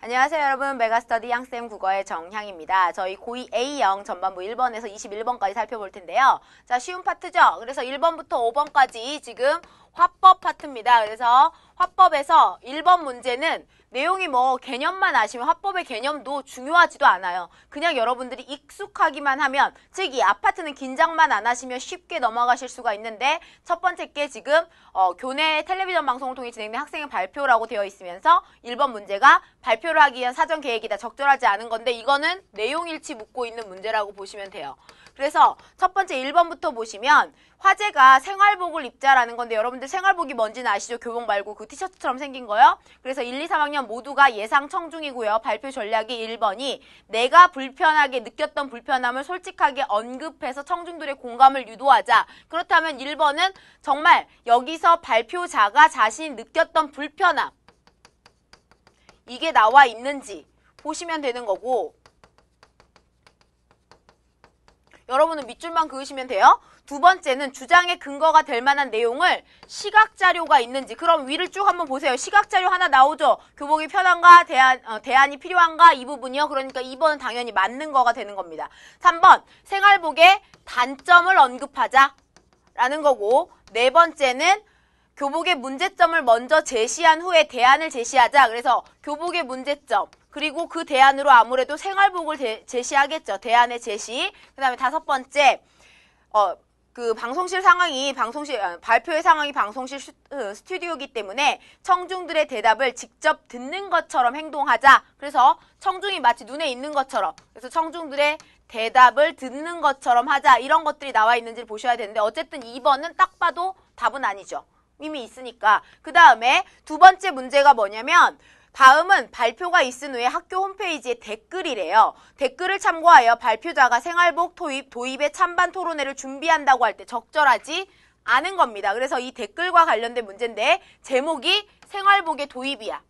안녕하세요 여러분 메가스터디 양쌤 국어의 정향입니다. 저희 고2 A형 전반부 1번에서 21번까지 살펴볼 텐데요. 자 쉬운 파트죠? 그래서 1번부터 5번까지 지금 화법 파트입니다. 그래서 화법에서 1번 문제는 내용이 뭐 개념만 아시면 화법의 개념도 중요하지도 않아요. 그냥 여러분들이 익숙하기만 하면 즉 이 아파트는 긴장만 안 하시면 쉽게 넘어가실 수가 있는데 첫 번째 게 지금 어, 교내 텔레비전 방송을 통해 진행된 학생의 발표라고 되어 있으면서 1번 문제가 발표를 하기 위한 사전 계획이다 적절하지 않은 건데 이거는 내용일치 묻고 있는 문제라고 보시면 돼요. 그래서 첫 번째 1번부터 보시면 화제가 생활복을 입자라는 건데 여러분들 생활복이 뭔지는 아시죠? 교복 말고 그 티셔츠처럼 생긴 거요. 그래서 1, 2, 3학년 모두가 예상 청중이고요. 발표 전략이 1번이 내가 불편하게 느꼈던 불편함을 솔직하게 언급해서 청중들의 공감을 유도하자. 그렇다면 1번은 정말 여기서 발표자가 자신이 느꼈던 불편함 이게 나와 있는지 보시면 되는 거고 여러분은 밑줄만 그으시면 돼요. 두 번째는 주장의 근거가 될 만한 내용을 시각자료가 있는지 그럼 위를 쭉 한번 보세요. 시각자료 하나 나오죠. 교복이 편한가 대안, 어, 대안이 필요한가 이 부분이요. 그러니까 2번은 당연히 맞는 거가 되는 겁니다. 3번 생활복의 단점을 언급하자 라는 거고 네 번째는 교복의 문제점을 먼저 제시한 후에 대안을 제시하자. 그래서 교복의 문제점 그리고 그 대안으로 아무래도 생활복을 대, 제시하겠죠. 대안의 제시. 그 다음에 다섯 번째, 어, 그 방송실 상황이 방송실 아, 발표의 상황이 방송실 어, 스튜디오이기 때문에 청중들의 대답을 직접 듣는 것처럼 행동하자. 그래서 청중이 마치 눈에 있는 것처럼 그래서 청중들의 대답을 듣는 것처럼 하자 이런 것들이 나와 있는지를 보셔야 되는데 어쨌든 2번은 딱 봐도 답은 아니죠. 이미 있으니까. 그 다음에 두 번째 문제가 뭐냐면 다음은 발표가 있은 후에 학교 홈페이지에 댓글이래요. 댓글을 참고하여 발표자가 생활복 도입, 도입의 찬반 토론회를 준비한다고 할 때 적절하지 않은 겁니다. 그래서 이 댓글과 관련된 문제인데 제목이 생활복의 도입이야.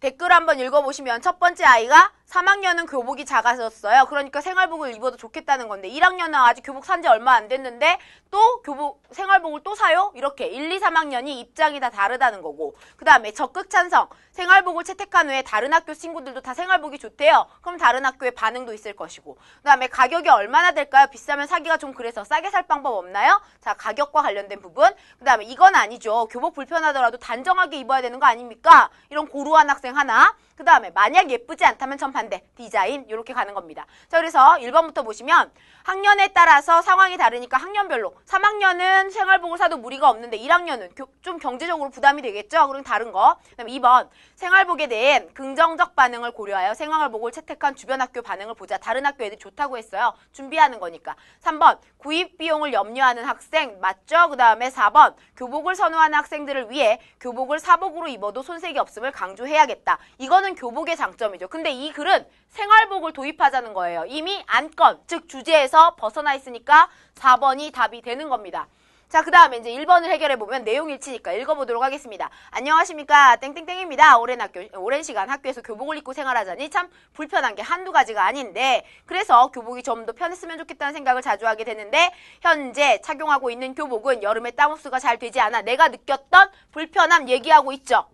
댓글 한번 읽어보시면 첫 번째 아이가 3학년은 교복이 작아졌어요. 그러니까 생활복을 입어도 좋겠다는 건데 1학년은 아직 교복 산 지 얼마 안 됐는데 또 교복 생활복을 또 사요? 이렇게 1, 2, 3학년이 입장이 다 다르다는 거고 그 다음에 적극 찬성 생활복을 채택한 후에 다른 학교 친구들도 다 생활복이 좋대요. 그럼 다른 학교의 반응도 있을 것이고 그 다음에 가격이 얼마나 될까요? 비싸면 사기가 좀 그래서 싸게 살 방법 없나요? 자 가격과 관련된 부분 그 다음에 이건 아니죠. 교복 불편하더라도 단정하게 입어야 되는 거 아닙니까? 이런 고루한 학생 하나 그 다음에 만약 예쁘지 않다면 정반대 디자인 이렇게 가는 겁니다. 자 그래서 1번부터 보시면 학년에 따라서 상황이 다르니까 학년별로 3학년은 생활복을 사도 무리가 없는데 1학년은 교, 좀 경제적으로 부담이 되겠죠? 그럼 다른 거. 그다음 2번 생활복에 대한 긍정적 반응을 고려하여 생활복을 채택한 주변 학교 반응을 보자. 다른 학교 애들 좋다고 했어요. 준비하는 거니까. 3번 구입 비용을 염려하는 학생 맞죠? 그 다음에 4번 교복을 선호하는 학생들을 위해 교복을 사복으로 입어도 손색이 없음을 강조해야겠다. 이건 이거는 교복의 장점이죠. 근데 이 글은 생활복을 도입하자는 거예요. 이미 안건, 즉 주제에서 벗어나 있으니까 4번이 답이 되는 겁니다. 자, 그 다음에 이제 1번을 해결해보면 내용 일치니까 읽어보도록 하겠습니다. 안녕하십니까. 땡땡땡입니다. 오랜 학교, 오랜 시간 학교에서 교복을 입고 생활하자니 참 불편한 게 한두 가지가 아닌데, 그래서 교복이 좀 더 편했으면 좋겠다는 생각을 자주 하게 되는데, 현재 착용하고 있는 교복은 여름에 땀 흡수가 잘 되지 않아 내가 느꼈던 불편함 얘기하고 있죠.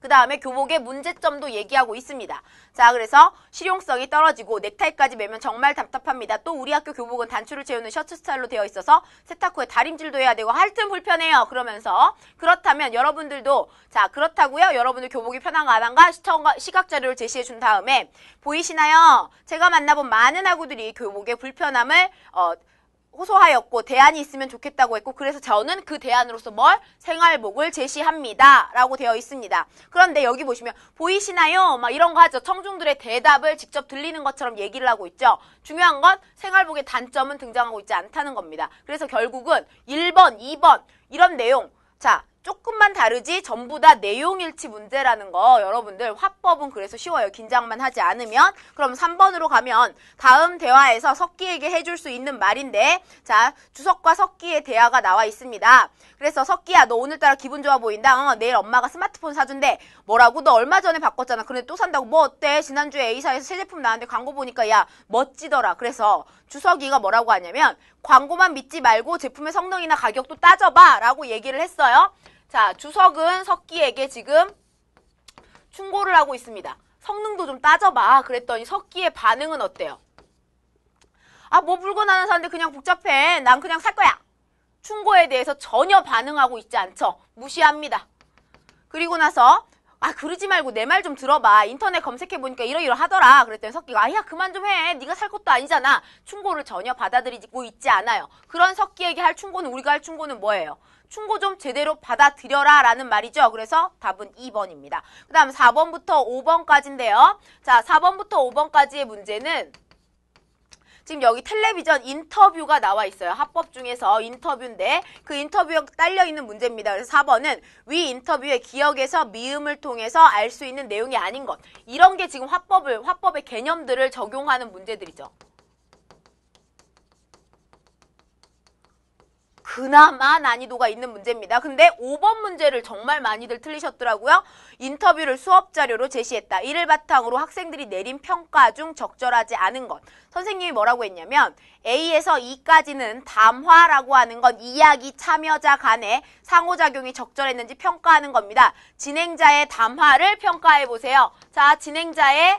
그 다음에 교복의 문제점도 얘기하고 있습니다. 자, 그래서 실용성이 떨어지고 넥타이까지 매면 정말 답답합니다. 또 우리 학교 교복은 단추를 채우는 셔츠 스타일로 되어 있어서 세탁 후에 다림질도 해야 되고 하여튼 불편해요. 그러면서 그렇다면 여러분들도 자, 그렇다고요. 여러분들 교복이 편한가 안 한가 시청과 시각 자료를 제시해 준 다음에 보이시나요? 제가 만나본 많은 학우들이 교복의 불편함을 어, 호소하였고 대안이 있으면 좋겠다고 했고 그래서 저는 그 대안으로서 뭘 생활복을 제시합니다라고 되어 있습니다. 그런데 여기 보시면 보이시나요? 막 이런 거 하죠. 청중들의 대답을 직접 들리는 것처럼 얘기를 하고 있죠. 중요한 건 생활복의 단점은 등장하고 있지 않다는 겁니다. 그래서 결국은 1번, 2번 이런 내용 자, 조금만 다르지 전부 다 내용일치 문제라는 거 여러분들 화법은 그래서 쉬워요. 긴장만 하지 않으면 그럼 3번으로 가면 다음 대화에서 석기에게 해줄 수 있는 말인데 자 주석과 석기의 대화가 나와 있습니다. 그래서 석기야 너 오늘따라 기분 좋아 보인다. 어, 내일 엄마가 스마트폰 사준대. 뭐라고 너 얼마 전에 바꿨잖아. 근데 또 산다고 뭐 어때? 지난주에 A사에서 새 제품 나왔는데 광고 보니까 야 멋지더라. 그래서 주석이가 뭐라고 하냐면 광고만 믿지 말고 제품의 성능이나 가격도 따져봐 라고 얘기를 했어요. 자, 주석은 석기에게 지금 충고를 하고 있습니다. 성능도 좀 따져봐. 그랬더니 석기의 반응은 어때요? 아, 뭐 불고 나나 사는데 그냥 복잡해. 난 그냥 살 거야. 충고에 대해서 전혀 반응하고 있지 않죠. 무시합니다. 그리고 나서 아 그러지 말고 내 말 좀 들어봐 인터넷 검색해보니까 이러이러하더라 그랬더니 석기가 아야 그만 좀해 네가 살 것도 아니잖아 충고를 전혀 받아들이고 있지 않아요 그런 석기에게 할 충고는 우리가 할 충고는 뭐예요 충고 좀 제대로 받아들여라 라는 말이죠 그래서 답은 2번입니다 그 다음 4번부터 5번까지인데요 자 4번부터 5번까지의 문제는 지금 여기 텔레비전 인터뷰가 나와 있어요. 합법 중에서 인터뷰인데 그 인터뷰에 딸려 있는 문제입니다. 그래서 4번은 위 인터뷰의 기억에서 미음을 통해서 알 수 있는 내용이 아닌 것. 이런 게 지금 화법을 화법의 개념들을 적용하는 문제들이죠. 그나마 난이도가 있는 문제입니다. 근데 5번 문제를 정말 많이들 틀리셨더라고요. 인터뷰를 수업 자료로 제시했다. 이를 바탕으로 학생들이 내린 평가 중 적절하지 않은 것. 선생님이 뭐라고 했냐면 A에서 E까지는 담화라고 하는 건 이야기 참여자 간의 상호작용이 적절했는지 평가하는 겁니다. 진행자의 담화를 평가해 보세요. 자, 진행자의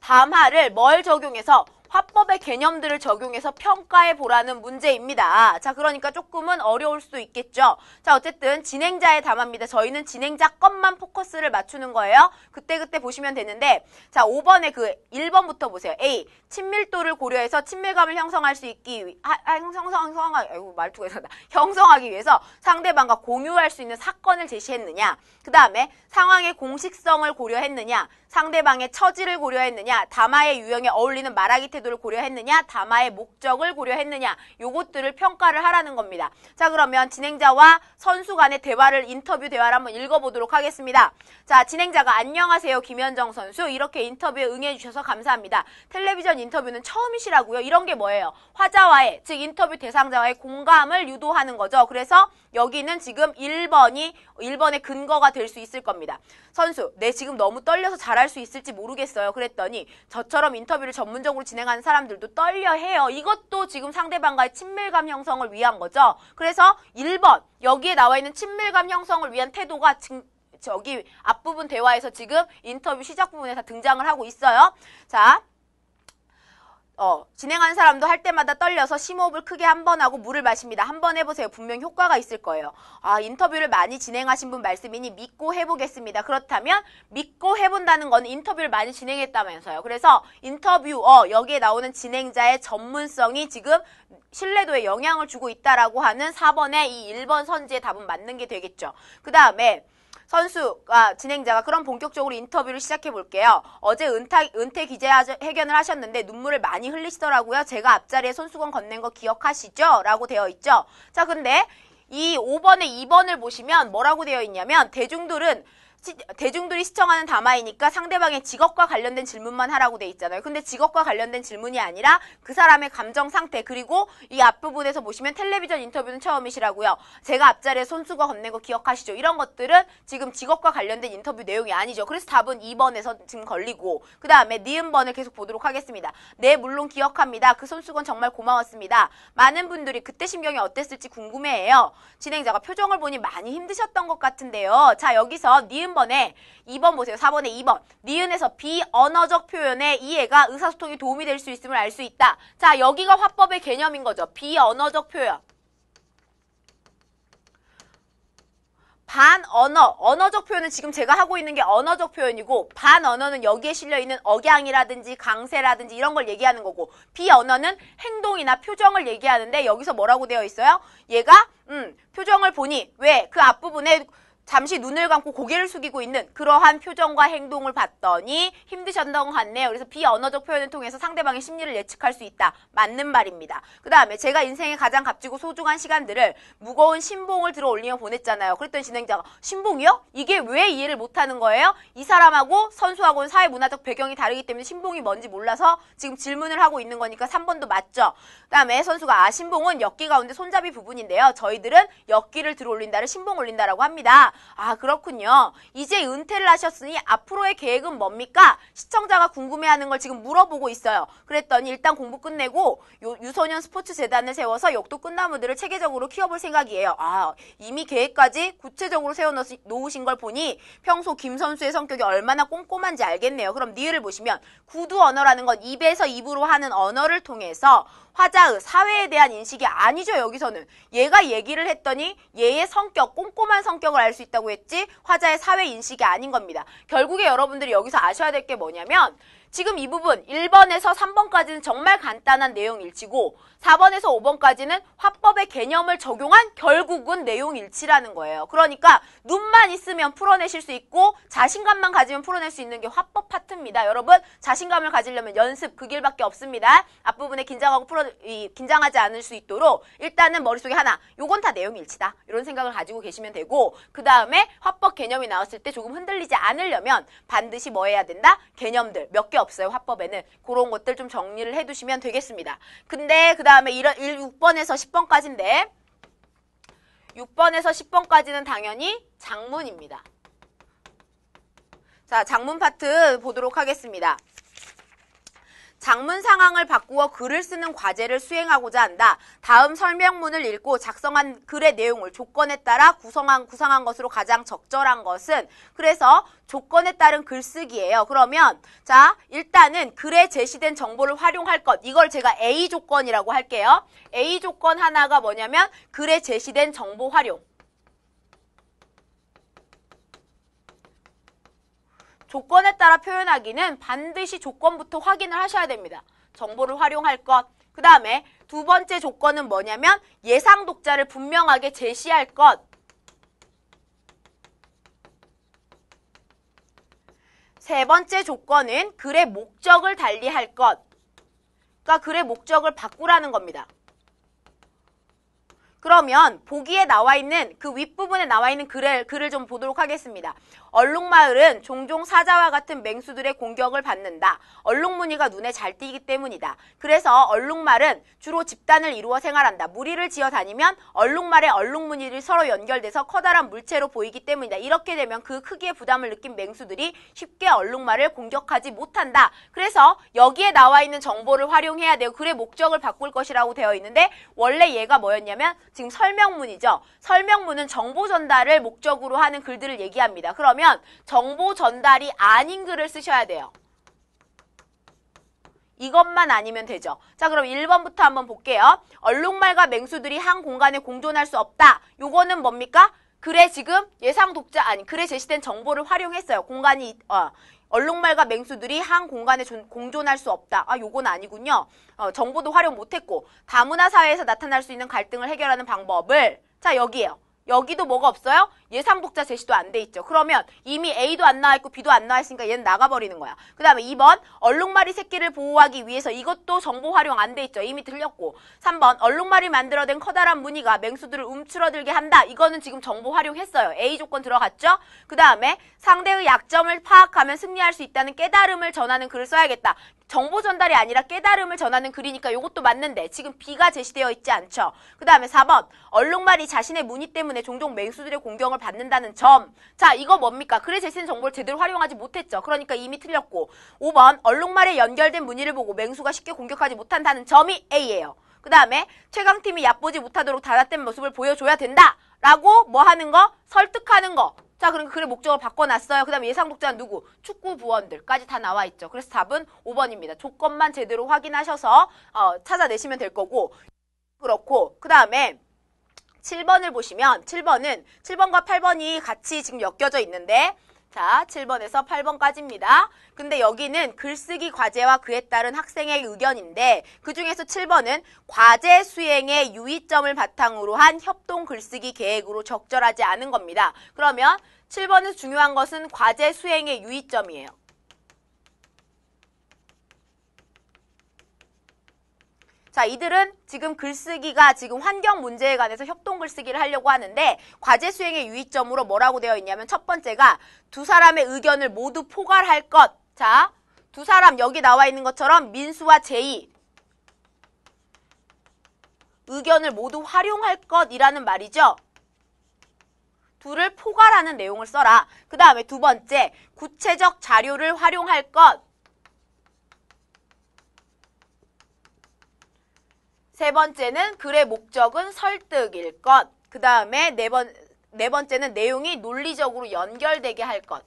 담화를 뭘 적용해서 화법의 개념들을 적용해서 평가해 보라는 문제입니다. 자, 그러니까 조금은 어려울 수도 있겠죠. 자, 어쨌든 진행자의 담화입니다 저희는 진행자 것만 포커스를 맞추는 거예요. 그때그때 보시면 되는데 자, 5번에그 1번부터 보세요. A. 친밀도를 고려해서 친밀감을 형성할 수 있기 아, 형성 형성하 아이고 말투가 이상다 하 형성하기 위해서 상대방과 공유할 수 있는 사건을 제시했느냐. 그다음에 상황의 공식성을 고려했느냐. 상대방의 처지를 고려했느냐. 담화의 유형에 어울리는 말하기 기도를 고려했느냐, 담화의 목적을 고려했느냐, 요것들을 평가를 하라는 겁니다. 자, 그러면 진행자와 선수 간의 대화를, 인터뷰 대화를 한번 읽어보도록 하겠습니다. 자, 진행자가 안녕하세요, 김현정 선수. 이렇게 인터뷰에 응해주셔서 감사합니다. 텔레비전 인터뷰는 처음이시라고요. 이런 게 뭐예요? 화자와의, 즉 인터뷰 대상자와의 공감을 유도하는 거죠. 그래서 여기는 지금 1번이 1번의 근거가 될 수 있을 겁니다. 선수, 내 네, 지금 너무 떨려서 잘할 수 있을지 모르겠어요. 그랬더니 저처럼 인터뷰를 전문적으로 진행하는 사람들도 떨려 해요. 이것도 지금 상대방과의 친밀감 형성을 위한 거죠. 그래서 1번, 여기에 나와 있는 친밀감 형성을 위한 태도가 증, 저기 앞부분 대화에서 지금 인터뷰 시작 부분에다 등장을 하고 있어요. 자, 어, 진행한 사람도 할 때마다 떨려서 심호흡을 크게 한 번 하고 물을 마십니다. 한 번 해보세요. 분명 효과가 있을 거예요. 아, 인터뷰를 많이 진행하신 분 말씀이니 믿고 해보겠습니다. 그렇다면 믿고 해본다는 건 인터뷰를 많이 진행했다면서요. 그래서 인터뷰어, 여기에 나오는 진행자의 전문성이 지금 신뢰도에 영향을 주고 있다라고 하는 4번의 이 1번 선지의 답은 맞는 게 되겠죠. 그 다음에 선수가 진행자가 그런 본격적으로 인터뷰를 시작해 볼게요. 어제 은타, 은퇴 기자 회견을 하셨는데 눈물을 많이 흘리시더라고요. 제가 앞자리에 손수건 건넨 거 기억하시죠? 라고 되어 있죠. 자, 근데 이 5번에 2번을 보시면 뭐라고 되어 있냐면 대중들은 시, 대중들이 시청하는 담화이니까 상대방의 직업과 관련된 질문만 하라고 돼 있잖아요. 근데 직업과 관련된 질문이 아니라 그 사람의 감정 상태 그리고 이 앞부분에서 보시면 텔레비전 인터뷰는 처음이시라고요. 제가 앞자리에 손수건 건넨 거 기억하시죠? 이런 것들은 지금 직업과 관련된 인터뷰 내용이 아니죠. 그래서 답은 2번에서 지금 걸리고 그 다음에 니은번을 계속 보도록 하겠습니다. 네 물론 기억합니다. 그 손수건 정말 고마웠습니다. 많은 분들이 그때 심경이 어땠을지 궁금해해요. 진행자가 표정을 보니 많이 힘드셨던 것 같은데요. 자 여기서 니은 3번에 2번 보세요. 4번에 2번. 니은에서 비언어적 표현의 이해가 의사소통에 도움이 될 수 있음을 알 수 있다. 자, 여기가 화법의 개념인 거죠. 비언어적 표현. 반언어, 언어적 표현은 지금 제가 하고 있는 게 언어적 표현이고 반언어는 여기에 실려있는 억양이라든지 강세라든지 이런 걸 얘기하는 거고 비언어는 행동이나 표정을 얘기하는데 여기서 뭐라고 되어 있어요? 얘가 음, 표정을 보니 왜 그 앞부분에 잠시 눈을 감고 고개를 숙이고 있는 그러한 표정과 행동을 봤더니 힘드셨던 것 같네요. 그래서 비언어적 표현을 통해서 상대방의 심리를 예측할 수 있다. 맞는 말입니다. 그 다음에 제가 인생의 가장 값지고 소중한 시간들을 무거운 신봉을 들어 올리며 보냈잖아요. 그랬던 진행자가 신봉이요? 이게 왜 이해를 못하는 거예요? 이 사람하고 선수하고는 사회 문화적 배경이 다르기 때문에 신봉이 뭔지 몰라서 지금 질문을 하고 있는 거니까 3번도 맞죠. 그 다음에 선수가 아 신봉은 역기 가운데 손잡이 부분인데요. 저희들은 역기를 들어 올린다를 신봉 올린다라고 합니다. 아 그렇군요. 이제 은퇴를 하셨으니 앞으로의 계획은 뭡니까? 시청자가 궁금해하는 걸 지금 물어보고 있어요. 그랬더니 일단 공부 끝내고 요, 유소년 스포츠 재단을 세워서 역도 끝나무들을 체계적으로 키워볼 생각이에요. 아 이미 계획까지 구체적으로 세워놓으신 걸 보니 평소 김 선수의 성격이 얼마나 꼼꼼한지 알겠네요. 그럼 니을 보시면 구두 언어라는 건 입에서 입으로 하는 언어를 통해서 화자의 사회에 대한 인식이 아니죠. 여기서는 얘가 얘기를 했더니 얘의 성격 꼼꼼한 성격을 알수있 있다고 했지 화자의 사회 인식이 아닌 겁니다. 결국에 여러분들이 여기서 아셔야 될 게 뭐냐면 지금 이 부분 1번에서 3번까지는 정말 간단한 내용 일치고 4번에서 5번까지는 화법의 개념을 적용한 결국은 내용 일치라는 거예요. 그러니까 눈만 있으면 풀어내실 수 있고 자신감만 가지면 풀어낼 수 있는 게 화법 파트입니다. 여러분 자신감을 가지려면 연습 그 길밖에 없습니다. 앞부분에 긴장하고 풀어 이, 긴장하지 않을 수 있도록 일단은 머릿속에 하나 요건 다 내용 일치다. 이런 생각을 가지고 계시면 되고 그다음에 화법 개념이 나왔을 때 조금 흔들리지 않으려면 반드시 뭐 해야 된다? 개념들 몇개 없어요. 화법에는. 그런 것들 좀 정리를 해두시면 되겠습니다. 근데 그 다음에 1, 6번에서 10번까지인데 6번에서 10번까지는 당연히 장문입니다. 자, 장문 파트 보도록 하겠습니다. 장문 상황을 바꾸어 글을 쓰는 과제를 수행하고자 한다. 다음 설명문을 읽고 작성한 글의 내용을 조건에 따라 구성한, 구성한 것으로 가장 적절한 것은 그래서 조건에 따른 글쓰기예요. 그러면 자 일단은 글에 제시된 정보를 활용할 것 이걸 제가 A 조건이라고 할게요. A 조건 하나가 뭐냐면 글에 제시된 정보 활용 조건에 따라 표현하기는 반드시 조건부터 확인을 하셔야 됩니다. 정보를 활용할 것. 그 다음에 두 번째 조건은 뭐냐면 예상 독자를 분명하게 제시할 것. 세 번째 조건은 글의 목적을 달리할 것. 그러니까 글의 목적을 바꾸라는 겁니다. 그러면 보기에 나와 있는 그 윗부분에 나와 있는 글을, 글을 좀 보도록 하겠습니다. 얼룩마을은 종종 사자와 같은 맹수들의 공격을 받는다. 얼룩무늬가 눈에 잘 띄기 때문이다. 그래서 얼룩말은 주로 집단을 이루어 생활한다. 무리를 지어 다니면 얼룩말의 얼룩무늬를 서로 연결돼서 커다란 물체로 보이기 때문이다. 이렇게 되면 그 크기의 부담을 느낀 맹수들이 쉽게 얼룩말을 공격하지 못한다. 그래서 여기에 나와 있는 정보를 활용해야 되고 글의 목적을 바꿀 것이라고 되어 있는데 원래 얘가 뭐였냐면 지금 설명문이죠. 설명문은 정보 전달을 목적으로 하는 글들을 얘기합니다. 그러면 그러면 정보 전달이 아닌 글을 쓰셔야 돼요. 이것만 아니면 되죠. 자 그럼 1번부터 한번 볼게요. 얼룩말과 맹수들이 한 공간에 공존할 수 없다. 요거는 뭡니까? 글에 지금 예상 독자 아니 글에 제시된 정보를 활용했어요. 공간이 어, 얼룩말과 맹수들이 한 공간에 존, 공존할 수 없다. 아, 요건 아니군요. 어, 정보도 활용 못했고 다문화 사회에서 나타날 수 있는 갈등을 해결하는 방법을 자 여기에요. 여기도 뭐가 없어요? 예상복자 제시도 안 돼 있죠. 그러면 이미 A도 안 나와 있고 B도 안 나와 있으니까 얘는 나가버리는 거야. 그 다음에 2번 얼룩말이 새끼를 보호하기 위해서 이것도 정보 활용 안 돼 있죠. 이미 들렸고 3번 얼룩말이 만들어낸 커다란 무늬가 맹수들을 움츠러들게 한다. 이거는 지금 정보 활용했어요. A 조건 들어갔죠? 그 다음에 상대의 약점을 파악하면 승리할 수 있다는 깨달음을 전하는 글을 써야겠다. 정보 전달이 아니라 깨달음을 전하는 글이니까 이것도 맞는데 지금 B가 제시되어 있지 않죠. 그 다음에 4번 얼룩말이 자신의 무늬 때문에 종종 맹수들의 공격을 받는다는 점. 자 이거 뭡니까? 글에 제시된 정보를 제대로 활용하지 못했죠. 그러니까 이미 틀렸고 5번 얼룩말에 연결된 무늬를 보고 맹수가 쉽게 공격하지 못한다는 점이 A예요. 그 다음에 최강팀이 얕보지 못하도록 다닷된 모습을 보여줘야 된다. 라고 뭐 하는 거? 설득하는 거. 자, 그럼 글의 목적을 바꿔놨어요. 그 다음에 예상 독자는 누구? 축구 부원들까지 다 나와 있죠. 그래서 답은 5번입니다. 조건만 제대로 확인하셔서 어, 찾아내시면 될 거고 그렇고 그 다음에 7번을 보시면 7번은 7번과 8번이 같이 지금 엮여져 있는데 자, 7번에서 8번까지입니다. 근데 여기는 글쓰기 과제와 그에 따른 학생의 의견인데 그중에서 7번은 과제 수행의 유의점을 바탕으로 한 협동 글쓰기 계획으로 적절하지 않은 겁니다. 그러면 7번에서 중요한 것은 과제 수행의 유의점이에요. 자, 이들은 지금 글쓰기가 지금 환경 문제에 관해서 협동 글쓰기를 하려고 하는데 과제 수행의 유의점으로 뭐라고 되어 있냐면 첫 번째가 두 사람의 의견을 모두 포괄할 것. 자, 두 사람 여기 나와 있는 것처럼 민수와 제이 의견을 모두 활용할 것이라는 말이죠. 둘을 포괄하는 내용을 써라. 그 다음에 두 번째, 구체적 자료를 활용할 것. 세 번째는 글의 목적은 설득일 것. 그 다음에 네, 번, 네 번째는 내용이 논리적으로 연결되게 할 것.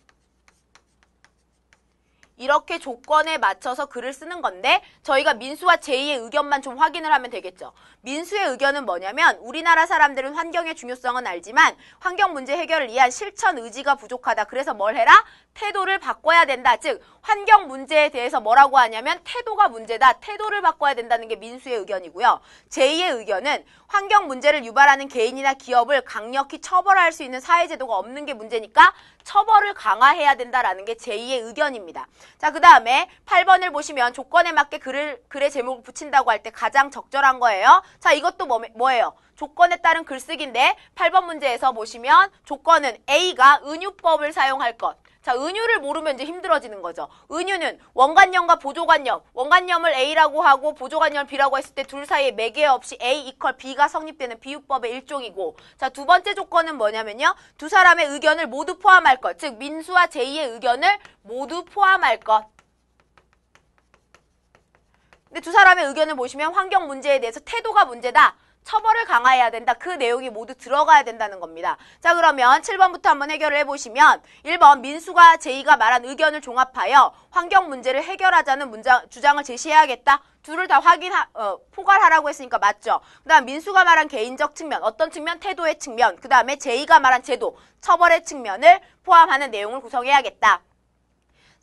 이렇게 조건에 맞춰서 글을 쓰는 건데 저희가 민수와 제이의 의견만 좀 확인을 하면 되겠죠. 민수의 의견은 뭐냐면 우리나라 사람들은 환경의 중요성은 알지만 환경 문제 해결을 위한 실천 의지가 부족하다. 그래서 뭘 해라? 태도를 바꿔야 된다. 즉 환경 문제에 대해서 뭐라고 하냐면 태도가 문제다. 태도를 바꿔야 된다는 게 민수의 의견이고요. 제이의 의견은 환경 문제를 유발하는 개인이나 기업을 강력히 처벌할 수 있는 사회제도가 없는 게 문제니까 처벌을 강화해야 된다라는 게 제2의 의견입니다. 자, 그 다음에 8번을 보시면 조건에 맞게 글을, 글의 제목을 붙인다고 할 때 가장 적절한 거예요. 자, 이것도 뭐, 뭐예요? 조건에 따른 글쓰기인데 8번 문제에서 보시면 조건은 A가 은유법을 사용할 것, 자, 은유를 모르면 이제 힘들어지는 거죠. 은유는 원관념과 보조관념, 원관념을 A라고 하고 보조관념을 B라고 했을 때 둘 사이에 매개 없이 A 이퀄 B가 성립되는 비유법의 일종이고 자, 두 번째 조건은 뭐냐면요. 두 사람의 의견을 모두 포함할 것, 즉 민수와 제이의 의견을 모두 포함할 것. 근데 두 사람의 의견을 보시면 환경 문제에 대해서 태도가 문제다. 처벌을 강화해야 된다. 그 내용이 모두 들어가야 된다는 겁니다. 자 그러면 7번부터 한번 해결을 해보시면 1번 민수가 제이가 말한 의견을 종합하여 환경 문제를 해결하자는 문장, 주장을 제시해야겠다. 둘을 다 확인 하 어, 포괄하라고 했으니까 맞죠. 그다음 민수가 말한 개인적 측면, 어떤 측면, 태도의 측면, 그다음에 제이가 말한 제도, 처벌의 측면을 포함하는 내용을 구성해야겠다.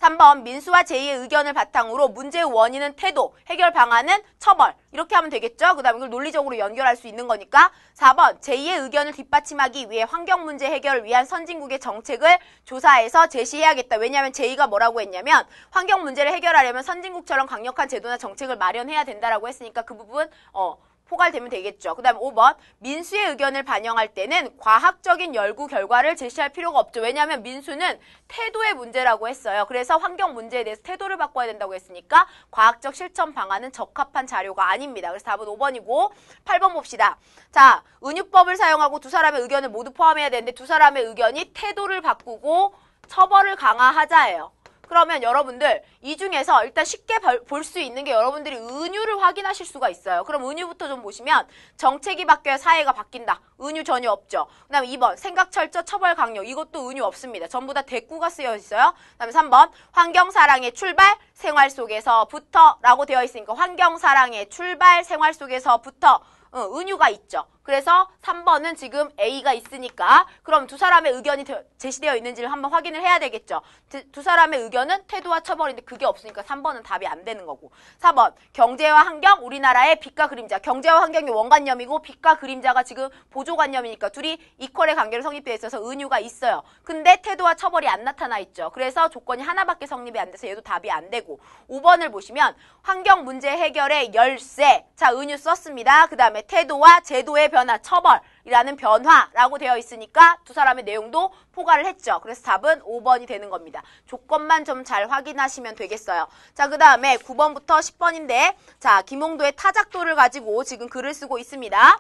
3번 민수와 제이의 의견을 바탕으로 문제의 원인은 태도, 해결 방안은 처벌 이렇게 하면 되겠죠. 그 다음에 이걸 논리적으로 연결할 수 있는 거니까 4번 제이의 의견을 뒷받침하기 위해 환경문제 해결을 위한 선진국의 정책을 조사해서 제시해야겠다. 왜냐하면 제이가 뭐라고 했냐면 환경문제를 해결하려면 선진국처럼 강력한 제도나 정책을 마련해야 된다라고 했으니까 그 부분 어 포괄되면 되겠죠. 그 다음 5번 민수의 의견을 반영할 때는 과학적인 열구 결과를 제시할 필요가 없죠. 왜냐하면 민수는 태도의 문제라고 했어요. 그래서 환경 문제에 대해서 태도를 바꿔야 된다고 했으니까 과학적 실천 방안은 적합한 자료가 아닙니다. 그래서 답은 5번이고 8번 봅시다. 자, 은유법을 사용하고 두 사람의 의견을 모두 포함해야 되는데 두 사람의 의견이 태도를 바꾸고 처벌을 강화하자예요. 그러면 여러분들 이 중에서 일단 쉽게 볼 수 있는 게 여러분들이 은유를 확인하실 수가 있어요. 그럼 은유부터 좀 보시면 정책이 바뀌어야 사회가 바뀐다. 은유 전혀 없죠. 그 다음에 2번 생각 철저 처벌 강요 이것도 은유 없습니다. 전부 다 대꾸가 쓰여 있어요. 그 다음에 3번 환경사랑의 출발 생활 속에서부터 라고 되어 있으니까 환경사랑의 출발 생활 속에서부터 응, 은유가 있죠. 그래서 3번은 지금 A가 있으니까 그럼 두 사람의 의견이 제시되어 있는지를 한번 확인을 해야 되겠죠. 두 사람의 의견은 태도와 처벌인데 그게 없으니까 3번은 답이 안 되는 거고 4번 경제와 환경 우리나라의 빛과 그림자 경제와 환경이 원관념이고 빛과 그림자가 지금 보조관념이니까 둘이 이퀄의 관계로 성립되어 있어서 은유가 있어요. 근데 태도와 처벌이 안 나타나 있죠. 그래서 조건이 하나밖에 성립이 안 돼서 얘도 답이 안 되고 5번을 보시면 환경 문제 해결의 열쇠 자 은유 썼습니다. 그 다음에 태도와 제도의 변화, 처벌이라는 변화라고 되어 있으니까 두 사람의 내용도 포괄을 했죠. 그래서 답은 5번이 되는 겁니다. 조건만 좀 잘 확인하시면 되겠어요. 자, 그 다음에 9번부터 10번인데 자, 김홍도의 타작도를 가지고 지금 글을 쓰고 있습니다.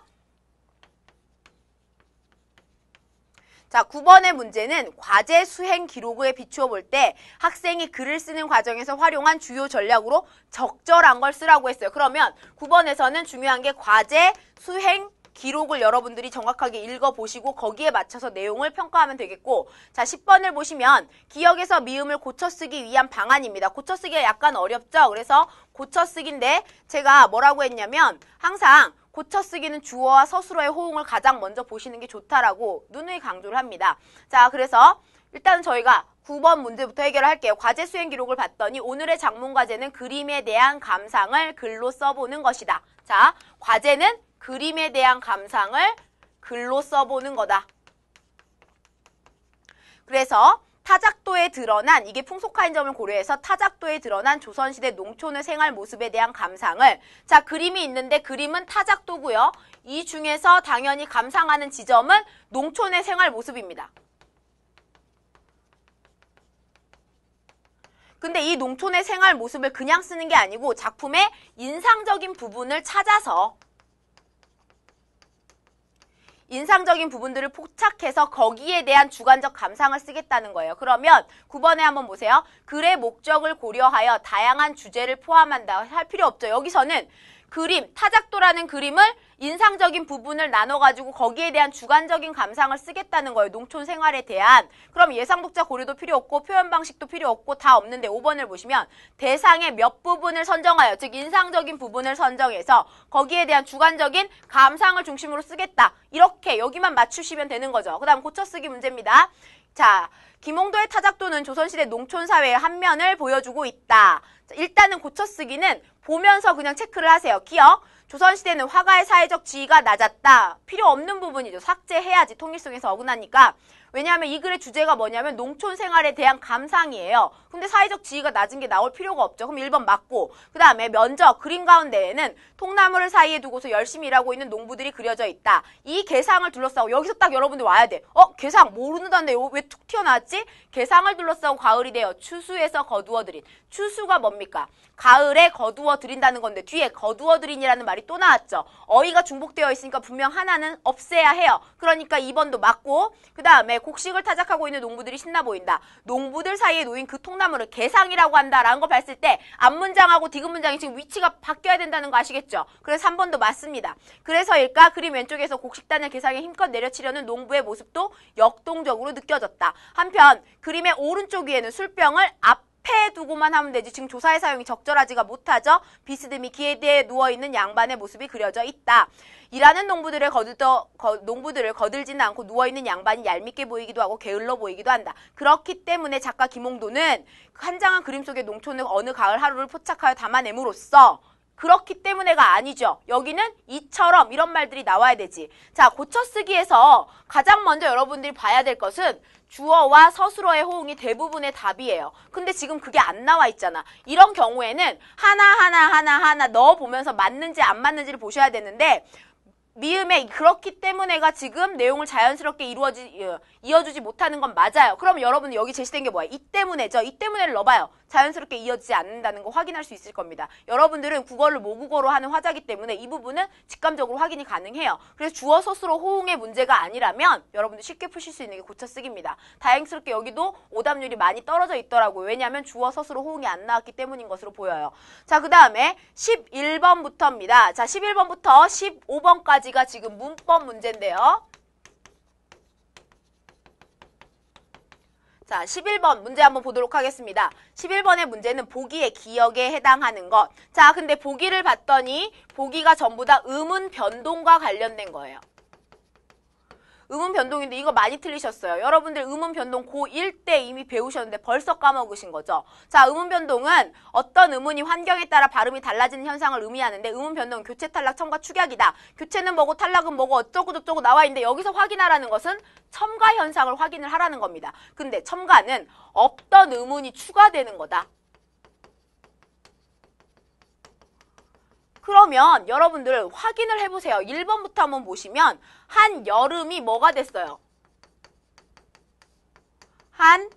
자, 9번의 문제는 과제 수행 기록에 비추어 볼 때 학생이 글을 쓰는 과정에서 활용한 주요 전략으로 적절한 걸 쓰라고 했어요. 그러면 9번에서는 중요한 게 과제 수행 기록을 여러분들이 정확하게 읽어보시고 거기에 맞춰서 내용을 평가하면 되겠고 자 10번을 보시면 기억에서 미음을 고쳐쓰기 위한 방안입니다. 고쳐쓰기가 약간 어렵죠? 그래서 고쳐쓰기인데 제가 뭐라고 했냐면 항상 고쳐쓰기는 주어와 서술어의 호응을 가장 먼저 보시는 게 좋다라고 누누이 강조를 합니다. 자 그래서 일단 저희가 9번 문제부터 해결할게요. 과제 수행 기록을 봤더니 오늘의 작문 과제는 그림에 대한 감상을 글로 써보는 것이다. 자, 과제는 그림에 대한 감상을 글로 써보는 거다. 그래서 타작도에 드러난 이게 풍속화인 점을 고려해서 타작도에 드러난 조선시대 농촌의 생활 모습에 대한 감상을 자 그림이 있는데 그림은 타작도고요. 이 중에서 당연히 감상하는 지점은 농촌의 생활 모습입니다. 근데 이 농촌의 생활 모습을 그냥 쓰는 게 아니고 작품의 인상적인 부분을 찾아서 인상적인 부분들을 포착해서 거기에 대한 주관적 감상을 쓰겠다는 거예요. 그러면 9번에 한번 보세요. 글의 목적을 고려하여 다양한 주제를 포함한다 할 필요 없죠. 여기서는 그림, 타작도라는 그림을 인상적인 부분을 나눠가지고 거기에 대한 주관적인 감상을 쓰겠다는 거예요. 농촌 생활에 대한. 그럼 예상독자 고려도 필요 없고 표현 방식도 필요 없고 다 없는데 5번을 보시면 대상의 몇 부분을 선정하여 즉 인상적인 부분을 선정해서 거기에 대한 주관적인 감상을 중심으로 쓰겠다. 이렇게 여기만 맞추시면 되는 거죠. 그 다음 고쳐쓰기 문제입니다. 자, 김홍도의 타작도는 조선시대 농촌사회의 한 면을 보여주고 있다. 자, 일단은 고쳐쓰기는 보면서 그냥 체크를 하세요. 기억. 조선시대는 화가의 사회적 지위가 낮았다. 필요 없는 부분이죠. 삭제해야지 통일성에서 어긋나니까. 왜냐하면 이 글의 주제가 뭐냐면 농촌 생활에 대한 감상이에요. 근데 사회적 지위가 낮은 게 나올 필요가 없죠. 그럼 1번 맞고 그 다음에 면적 그림 가운데에는 통나무를 사이에 두고서 열심히 일하고 있는 농부들이 그려져 있다. 이 개상을 둘러싸고 여기서 딱 여러분들 와야 돼. 어? 개상 모르는 단데 왜 툭 튀어나왔지? 개상을 둘러싸고 가을이 되어 추수에서 거두어들인 추수가 뭡니까? 가을에 거두어 드린다는 건데 뒤에 거두어 드린이라는 말이 또 나왔죠. 어휘가 중복되어 있으니까 분명 하나는 없애야 해요. 그러니까 2번도 맞고 그 다음에 곡식을 타작하고 있는 농부들이 신나 보인다. 농부들 사이에 놓인 그 통나무를 개상이라고 한다라는 거 봤을 때 앞문장하고 뒤 뒷문장이 지금 위치가 바뀌어야 된다는 거 아시겠죠? 그래서 3번도 맞습니다. 그래서일까 그림 왼쪽에서 곡식단을 개상에 힘껏 내려치려는 농부의 모습도 역동적으로 느껴졌다. 한편 그림의 오른쪽 위에는 술병을 앞 패두고만 하면 되지 지금 조사의 사용이 적절하지가 못하죠. 비스듬히 기에대해 누워있는 양반의 모습이 그려져 있다. 일하는 농부들을 거들떠, 거, 농부들을 거들지는 않고 누워있는 양반이 얄밉게 보이기도 하고 게을러 보이기도 한다. 그렇기 때문에 작가 김홍도는 한장한 그림 속의 농촌의 어느 가을 하루를 포착하여 담아냄으로써 그렇기 때문에가 아니죠. 여기는 이처럼 이런 말들이 나와야 되지. 자, 고쳐쓰기에서 가장 먼저 여러분들이 봐야 될 것은 주어와 서술어의 호응이 대부분의 답이에요. 근데 지금 그게 안 나와 있잖아. 이런 경우에는 하나하나 하나하나 넣어보면서 맞는지 안 맞는지를 보셔야 되는데 미음에 그렇기 때문에가 지금 내용을 자연스럽게 이루어지 어, 이어주지 못하는 건 맞아요. 그럼 여러분 여기 제시된 게뭐야이 때문에죠. 이 때문에를 넣어봐요. 자연스럽게 이어지지 않는다는 거 확인할 수 있을 겁니다. 여러분들은 국어를 모국어로 하는 화자기 때문에 이 부분은 직감적으로 확인이 가능해요. 그래서 주어 스스로 호응의 문제가 아니라면 여러분들 쉽게 푸실 수 있는 게 고쳐쓰기입니다. 다행스럽게 여기도 오답률이 많이 떨어져 있더라고요. 왜냐하면 주어 스스로 호응이 안 나왔기 때문인 것으로 보여요. 자, 그 다음에 11번부터입니다. 자, 11번부터 15번까지가 지금 문법 문제인데요. 자, 11번 문제 한번 보도록 하겠습니다. 11번의 문제는 보기의 기억에 해당하는 것. 자, 근데 보기를 봤더니 보기가 전부 다 음운 변동과 관련된 거예요. 음운 변동인데 이거 많이 틀리셨어요. 여러분들 음운 변동 고1 때 이미 배우셨는데 벌써 까먹으신 거죠. 자, 음운 변동은 어떤 음운이 환경에 따라 발음이 달라지는 현상을 의미하는데 음운 변동은 교체 탈락, 첨가, 축약이다. 교체는 뭐고 탈락은 뭐고 어쩌고 저쩌고 나와 있는데 여기서 확인하라는 것은 첨가 현상을 확인을 하라는 겁니다. 근데 첨가는 없던 음운이 추가되는 거다. 그러면 여러분들 확인을 해보세요. 1번부터 한번 보시면 한 여름이 뭐가 됐어요? 한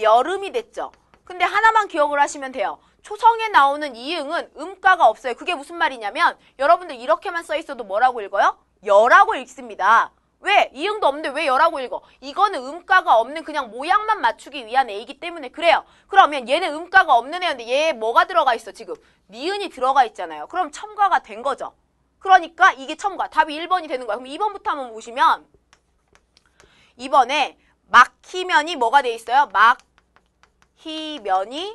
여름이 됐죠. 근데 하나만 기억을 하시면 돼요. 초성에 나오는 이응은 음가가 없어요. 그게 무슨 말이냐면 여러분들 이렇게만 써 있어도 뭐라고 읽어요? 여라고 읽습니다. 왜? 이응도 없는데 왜 여라고 읽어? 이거는 음가가 없는 그냥 모양만 맞추기 위한 애이기 때문에 그래요. 그러면 얘는 음가가 없는 애인데 얘 뭐가 들어가 있어 지금? 니은이 들어가 있잖아요. 그럼 첨가가 된 거죠. 그러니까 이게 첨가. 답이 1번이 되는 거야. 그럼 2번부터 한번 보시면 2번에 막히면이 뭐가 돼 있어요? 막히면이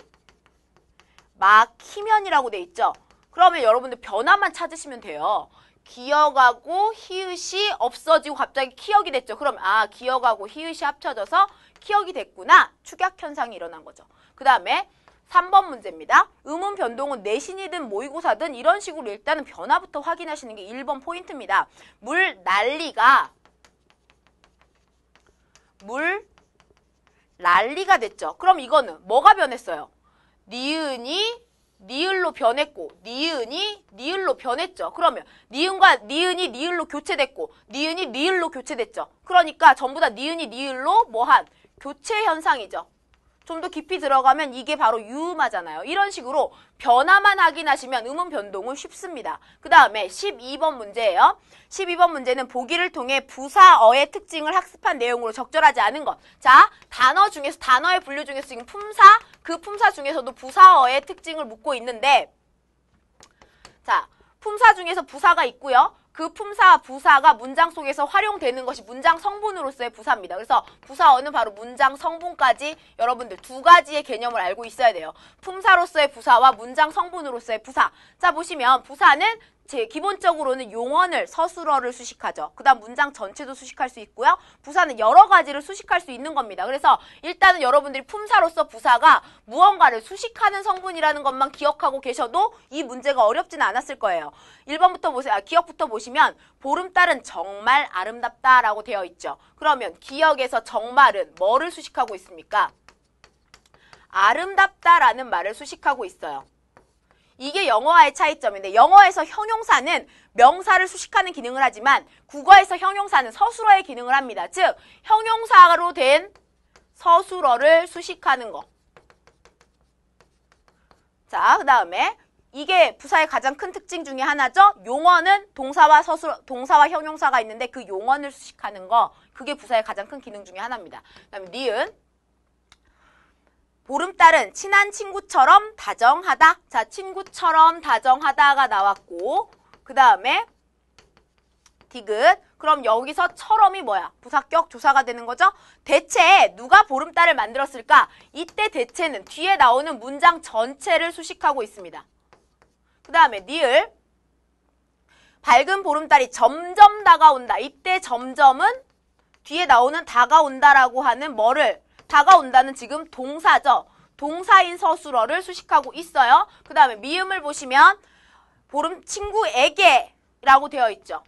막히면이라고 돼 있죠. 그러면 여러분들 변화만 찾으시면 돼요. 기억하고 히읗이 없어지고 갑자기 키억이 됐죠. 그럼 아 기억하고 히읗이 합쳐져서 키억이 됐구나. 축약 현상이 일어난 거죠. 그 다음에 3번 문제입니다. 음운 변동은 내신이든 모의고사든 이런 식으로 일단은 변화부터 확인하시는 게 1번 포인트입니다. 물 난리가 물 난리가 됐죠. 그럼 이거는 뭐가 변했어요? 니은이 니을로 변했고 니은이 니을로 변했죠. 그러면 니은과 니은이 니을로 교체됐고 니은이 니을로 교체됐죠. 그러니까 전부 다 니은이 니을로 뭐한 교체 현상이죠. 좀더 깊이 들어가면 이게 바로 유음하잖아요. 이런 식으로 변화만 확인하시면 음운 변동은 쉽습니다. 그 다음에 12번 문제예요. 12번 문제는 보기를 통해 부사어의 특징을 학습한 내용으로 적절하지 않은 것. 자, 단어 중에서 단어의 분류 중에서 지금 품사, 그 품사 중에서도 부사어의 특징을 묻고 있는데 자, 품사 중에서 부사가 있고요. 그 품사 부사가 문장 속에서 활용되는 것이 문장 성분으로서의 부사입니다. 그래서 부사어는 바로 문장 성분까지 여러분들 두 가지의 개념을 알고 있어야 돼요. 품사로서의 부사와 문장 성분으로서의 부사. 자 보시면 부사는 제 기본적으로는 용언을 서술어를 수식하죠. 그다음 문장 전체도 수식할 수 있고요. 부사는 여러 가지를 수식할 수 있는 겁니다. 그래서 일단은 여러분들이 품사로서 부사가 무언가를 수식하는 성분이라는 것만 기억하고 계셔도 이 문제가 어렵지는 않았을 거예요. 1번부터 보세요. 아, 기억부터 보시면 보름달은 정말 아름답다라고 되어 있죠. 그러면 기억에서 정말은 뭐를 수식하고 있습니까? 아름답다라는 말을 수식하고 있어요. 이게 영어와의 차이점인데 영어에서 형용사는 명사를 수식하는 기능을 하지만 국어에서 형용사는 서술어의 기능을 합니다. 즉 형용사로 된 서술어를 수식하는 거. 자, 그 다음에 이게 부사의 가장 큰 특징 중에 하나죠. 용어는 동사와 서술, 동사와 형용사가 있는데 그 용어를 수식하는 거. 그게 부사의 가장 큰 기능 중에 하나입니다. 그 다음에 니은. 보름달은 친한 친구처럼 다정하다. 자, 친구처럼 다정하다가 나왔고 그 다음에 디귿. 그럼 여기서 처럼이 뭐야? 부사격 조사가 되는 거죠? 대체 누가 보름달을 만들었을까? 이때 대체는 뒤에 나오는 문장 전체를 수식하고 있습니다. 그 다음에 니을. 밝은 보름달이 점점 다가온다. 이때 점점은 뒤에 나오는 다가온다라고 하는 뭐를 다가온다는 지금 동사죠. 동사인 서술어를 수식하고 있어요. 그 다음에 미음을 보시면 보름 친구에게 라고 되어 있죠.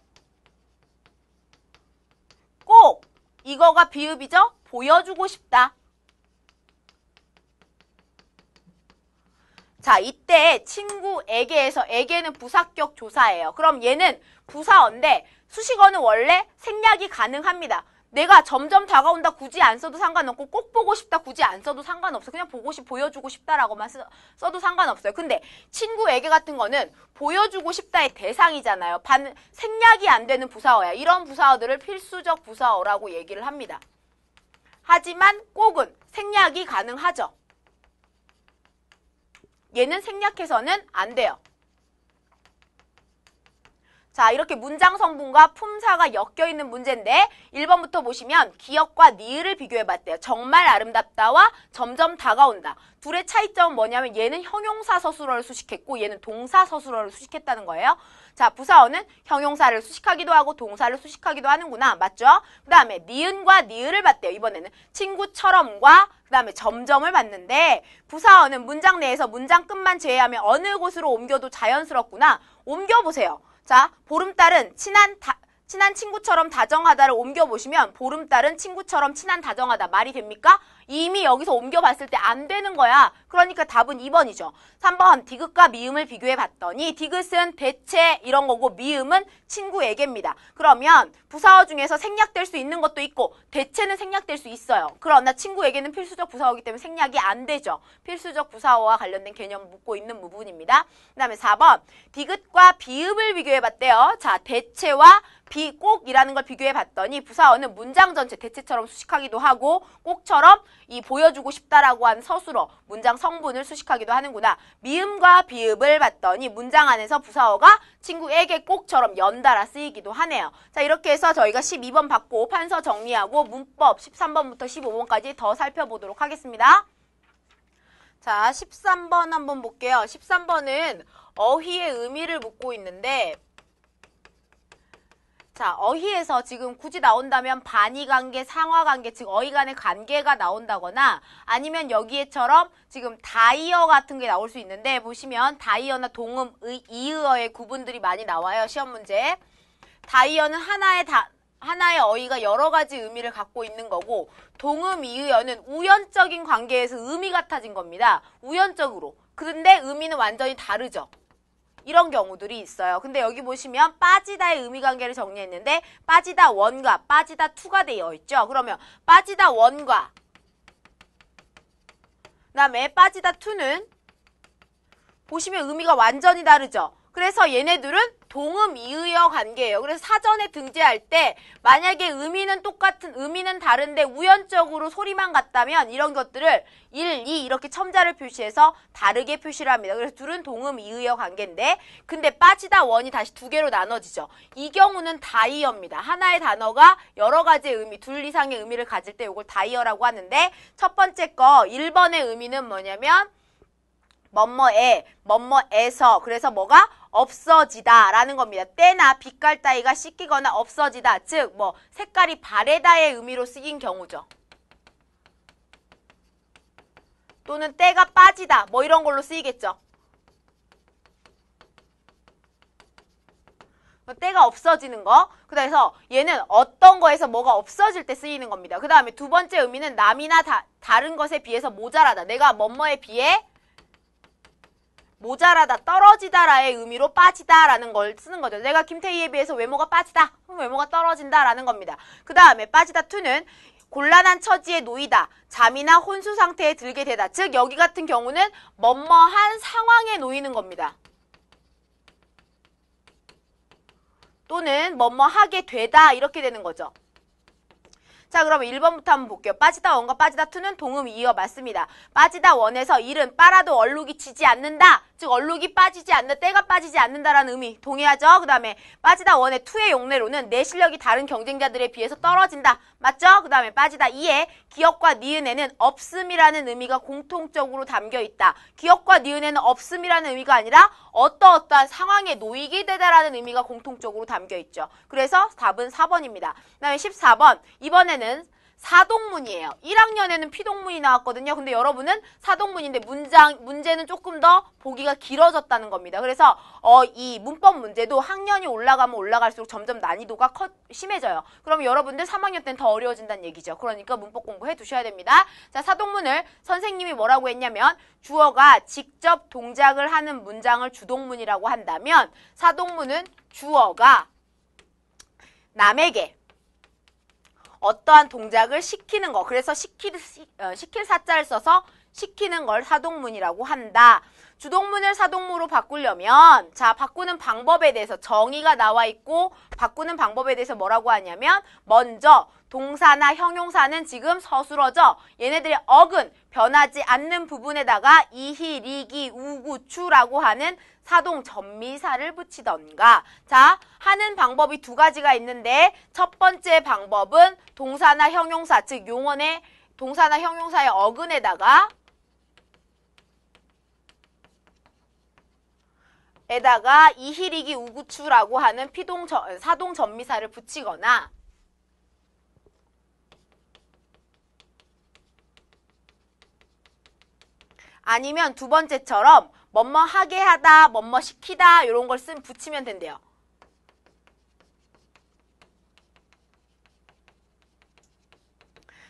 꼭 이거가 비읍이죠. 보여주고 싶다. 자, 이때 친구에게에서 에게는 부사격 조사예요. 그럼 얘는 부사어인데 수식어는 원래 생략이 가능합니다. 내가 점점 다가온다 굳이 안 써도 상관없고 꼭 보고 싶다 굳이 안 써도 상관없어. 그냥 보고 싶, 보여주고 싶다라고만 써, 써도 상관없어요. 근데 친구에게 같은 거는 보여주고 싶다의 대상이잖아요. 반, 생략이 안 되는 부사어야. 이런 부사어들을 필수적 부사어라고 얘기를 합니다. 하지만 꼭은 생략이 가능하죠. 얘는 생략해서는 안 돼요. 자 이렇게 문장 성분과 품사가 엮여있는 문제인데 1번부터 보시면 기억과 니을 비교해봤대요. 정말 아름답다와 점점 다가온다. 둘의 차이점은 뭐냐면 얘는 형용사 서술어를 수식했고 얘는 동사 서술어를 수식했다는 거예요. 자 부사어는 형용사를 수식하기도 하고 동사를 수식하기도 하는구나. 맞죠? 그 다음에 니은과 니을을 봤대요. 이번에는 친구처럼과 그 다음에 점점을 봤는데 부사어는 문장 내에서 문장 끝만 제외하면 어느 곳으로 옮겨도 자연스럽구나. 옮겨보세요. 자, 보름달은 친한 다, 친한 친구처럼 다정하다를 옮겨보시면 보름달은 친구처럼 친한 다정하다 말이 됩니까? 이미 여기서 옮겨봤을 때 안 되는 거야. 그러니까 답은 2번이죠. 3번 디귿과 미음을 비교해봤더니 디귿은 대체 이런 거고 미음은 친구에게입니다. 그러면 부사어 중에서 생략될 수 있는 것도 있고 대체는 생략될 수 있어요. 그러나 친구에게는 필수적 부사어이기 때문에 생략이 안 되죠. 필수적 부사어와 관련된 개념을 묻고 있는 부분입니다. 그 다음에 4번 디귿과 비음을 비교해봤대요. 자 대체와 비꼭이라는 걸 비교해봤더니 부사어는 문장 전체 대체처럼 수식하기도 하고 꼭처럼 이 보여주고 싶다라고 한 서술어, 문장 성분을 수식하기도 하는구나. 미음과 비읍을 봤더니 문장 안에서 부사어가 친구에게 꼭처럼 연달아 쓰이기도 하네요. 자, 이렇게 해서 저희가 12번 받고 판서 정리하고 문법 13번부터 15번까지 더 살펴보도록 하겠습니다. 자, 13번 한번 볼게요. 13번은 어휘의 의미를 묻고 있는데 자, 어휘에서 지금 굳이 나온다면 반의 관계, 상하 관계, 즉 어휘 간의 관계가 나온다거나 아니면 여기에처럼 지금 다이어 같은 게 나올 수 있는데 보시면 다이어나 동음, 의, 이의어의 구분들이 많이 나와요. 시험 문제. 다이어는 하나의 다, 하나의 어휘가 여러 가지 의미를 갖고 있는 거고 동음, 이의어는 우연적인 관계에서 의미 같아진 겁니다. 우연적으로. 그런데 의미는 완전히 다르죠. 이런 경우들이 있어요. 근데 여기 보시면 빠지다의 의미관계를 정리했는데 빠지다 원과 빠지다 투가 되어 있죠. 그러면 빠지다 원과 그다음에 빠지다 투는 보시면 의미가 완전히 다르죠. 그래서 얘네들은 동음 이의어 관계예요. 그래서 사전에 등재할 때 만약에 의미는 똑같은 의미는 다른데 우연적으로 소리만 같다면 이런 것들을 1, 2 이렇게 첨자를 표시해서 다르게 표시를 합니다. 그래서 둘은 동음 이의어 관계인데 근데 빠지다 원이 다시 두 개로 나눠지죠. 이 경우는 다이어입니다. 하나의 단어가 여러 가지 의미, 둘 이상의 의미를 가질 때 이걸 다이어라고 하는데 첫 번째 거 1번의 의미는 뭐냐면 뭐뭐에, 뭐뭐에서 그래서 뭐가 없어지다 라는 겁니다. 때나 빛깔 따위가 씻기거나 없어지다. 즉, 뭐 색깔이 바래다의 의미로 쓰인 경우죠. 또는 때가 빠지다. 뭐 이런 걸로 쓰이겠죠. 때가 없어지는 거. 그래서 얘는 어떤 거에서 뭐가 없어질 때 쓰이는 겁니다. 그 다음에 두 번째 의미는 남이나 다, 다른 것에 비해서 모자라다. 내가 뭐뭐에 비해 모자라다, 떨어지다라의 의미로 빠지다라는 걸 쓰는 거죠. 내가 김태희에 비해서 외모가 빠지다, 음, 외모가 떨어진다라는 겁니다. 그 다음에 빠지다 투는 곤란한 처지에 놓이다, 잠이나 혼수 상태에 들게 되다. 즉 여기 같은 경우는 머머한 상황에 놓이는 겁니다. 또는 머머하게 되다 이렇게 되는 거죠. 자, 그러면 1번부터 한번 볼게요. 빠지다 원과 빠지다 투는 동음 이어 맞습니다. 빠지다 원에서 일은 빨아도 얼룩이 지지 않는다. 즉 얼룩이 빠지지 않는 다 때가 빠지지 않는다라는 의미 동의하죠. 그 다음에 빠지다 원의 투의 용례로는 내 실력이 다른 경쟁자들에 비해서 떨어진다. 맞죠? 그 다음에 빠지다 이에 기억과 니은에는 없음이라는 의미가 공통적으로 담겨 있다. 기억과 니은에는 없음이라는 의미가 아니라 어떠어떠한 상황에 놓이게 되다라는 의미가 공통적으로 담겨 있죠. 그래서 답은 4번입니다. 그 다음에 14번 이번에는 사동문이에요. 1학년에는 피동문이 나왔거든요. 근데 여러분은 사동문인데 문장 문제는 조금 더 보기가 길어졌다는 겁니다. 그래서 어, 이 문법 문제도 학년이 올라가면 올라갈수록 점점 난이도가 커, 심해져요. 그럼 여러분들 3학년 때는 더 어려워진다는 얘기죠. 그러니까 문법 공부해 두셔야 됩니다. 자, 사동문을 선생님이 뭐라고 했냐면 주어가 직접 동작을 하는 문장을 주동문이라고 한다면 사동문은 주어가 남에게 어떠한 동작을 시키는 거. 그래서 시키 시, 어, 시킬 사자를 써서 시키는 걸 사동문이라고 한다. 주동문을 사동무로 바꾸려면 자 바꾸는 방법에 대해서 정의가 나와 있고 바꾸는 방법에 대해서 뭐라고 하냐면 먼저 동사나 형용사는 지금 서술어죠. 얘네들의 어근 변하지 않는 부분에다가 이히, 리기, 우구, 추라고 하는 사동 전미사를 붙이던가 자 하는 방법이 두 가지가 있는데 첫 번째 방법은 동사나 형용사 즉 용언의 동사나 형용사의 어근에다가 에다가 이히리기 우구추라고 하는 피동 전, 사동 전미사를 붙이거나 아니면 두 번째처럼 뭐뭐 하게 하다, 뭐뭐 시키다 이런 걸 쓴 붙이면 된대요.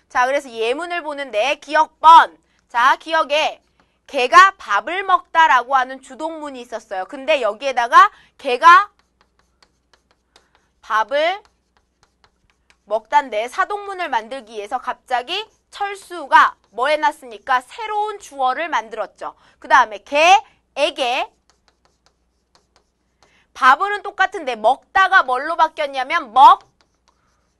자, 그래서 예문을 보는데 기억 번. 자, 기억에 개가 밥을 먹다라고 하는 주동문이 있었어요. 근데 여기에다가 개가 밥을 먹단데 사동문을 만들기 위해서 갑자기 철수가 뭐 해놨습니까? 새로운 주어를 만들었죠. 그 다음에 개에게 밥은 똑같은데 먹다가 뭘로 바뀌었냐면 먹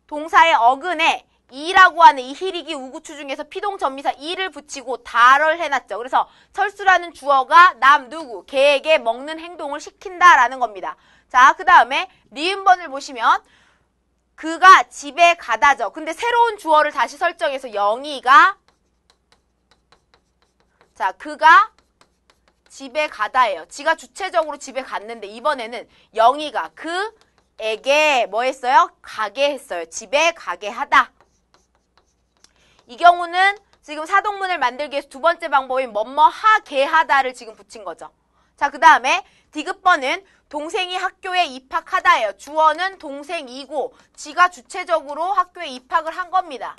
동사의 어근에 이라고 하는 이 히리기 우구추 중에서 피동 전미사 이를 붙이고 달을 해놨죠. 그래서 철수라는 주어가 남 누구 개에게 먹는 행동을 시킨다라는 겁니다. 자, 그 다음에 니은번을 보시면 그가 집에 가다죠. 근데 새로운 주어를 다시 설정해서 영희가 자, 그가 집에 가다예요. 지가 주체적으로 집에 갔는데 이번에는 영희가 그에게 뭐 했어요? 가게 했어요. 집에 가게 하다. 이 경우는 지금 사동문을 만들기 위해서 두 번째 방법인 뭐뭐 하게 하다를 지금 붙인 거죠. 자, 그 다음에 디귿번은 동생이 학교에 입학하다예요. 주어는 동생이고 지가 주체적으로 학교에 입학을 한 겁니다.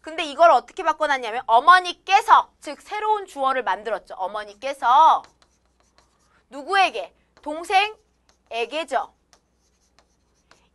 근데 이걸 어떻게 바꿔놨냐면 어머니께서 즉 새로운 주어를 만들었죠. 어머니께서 누구에게? 동생에게죠.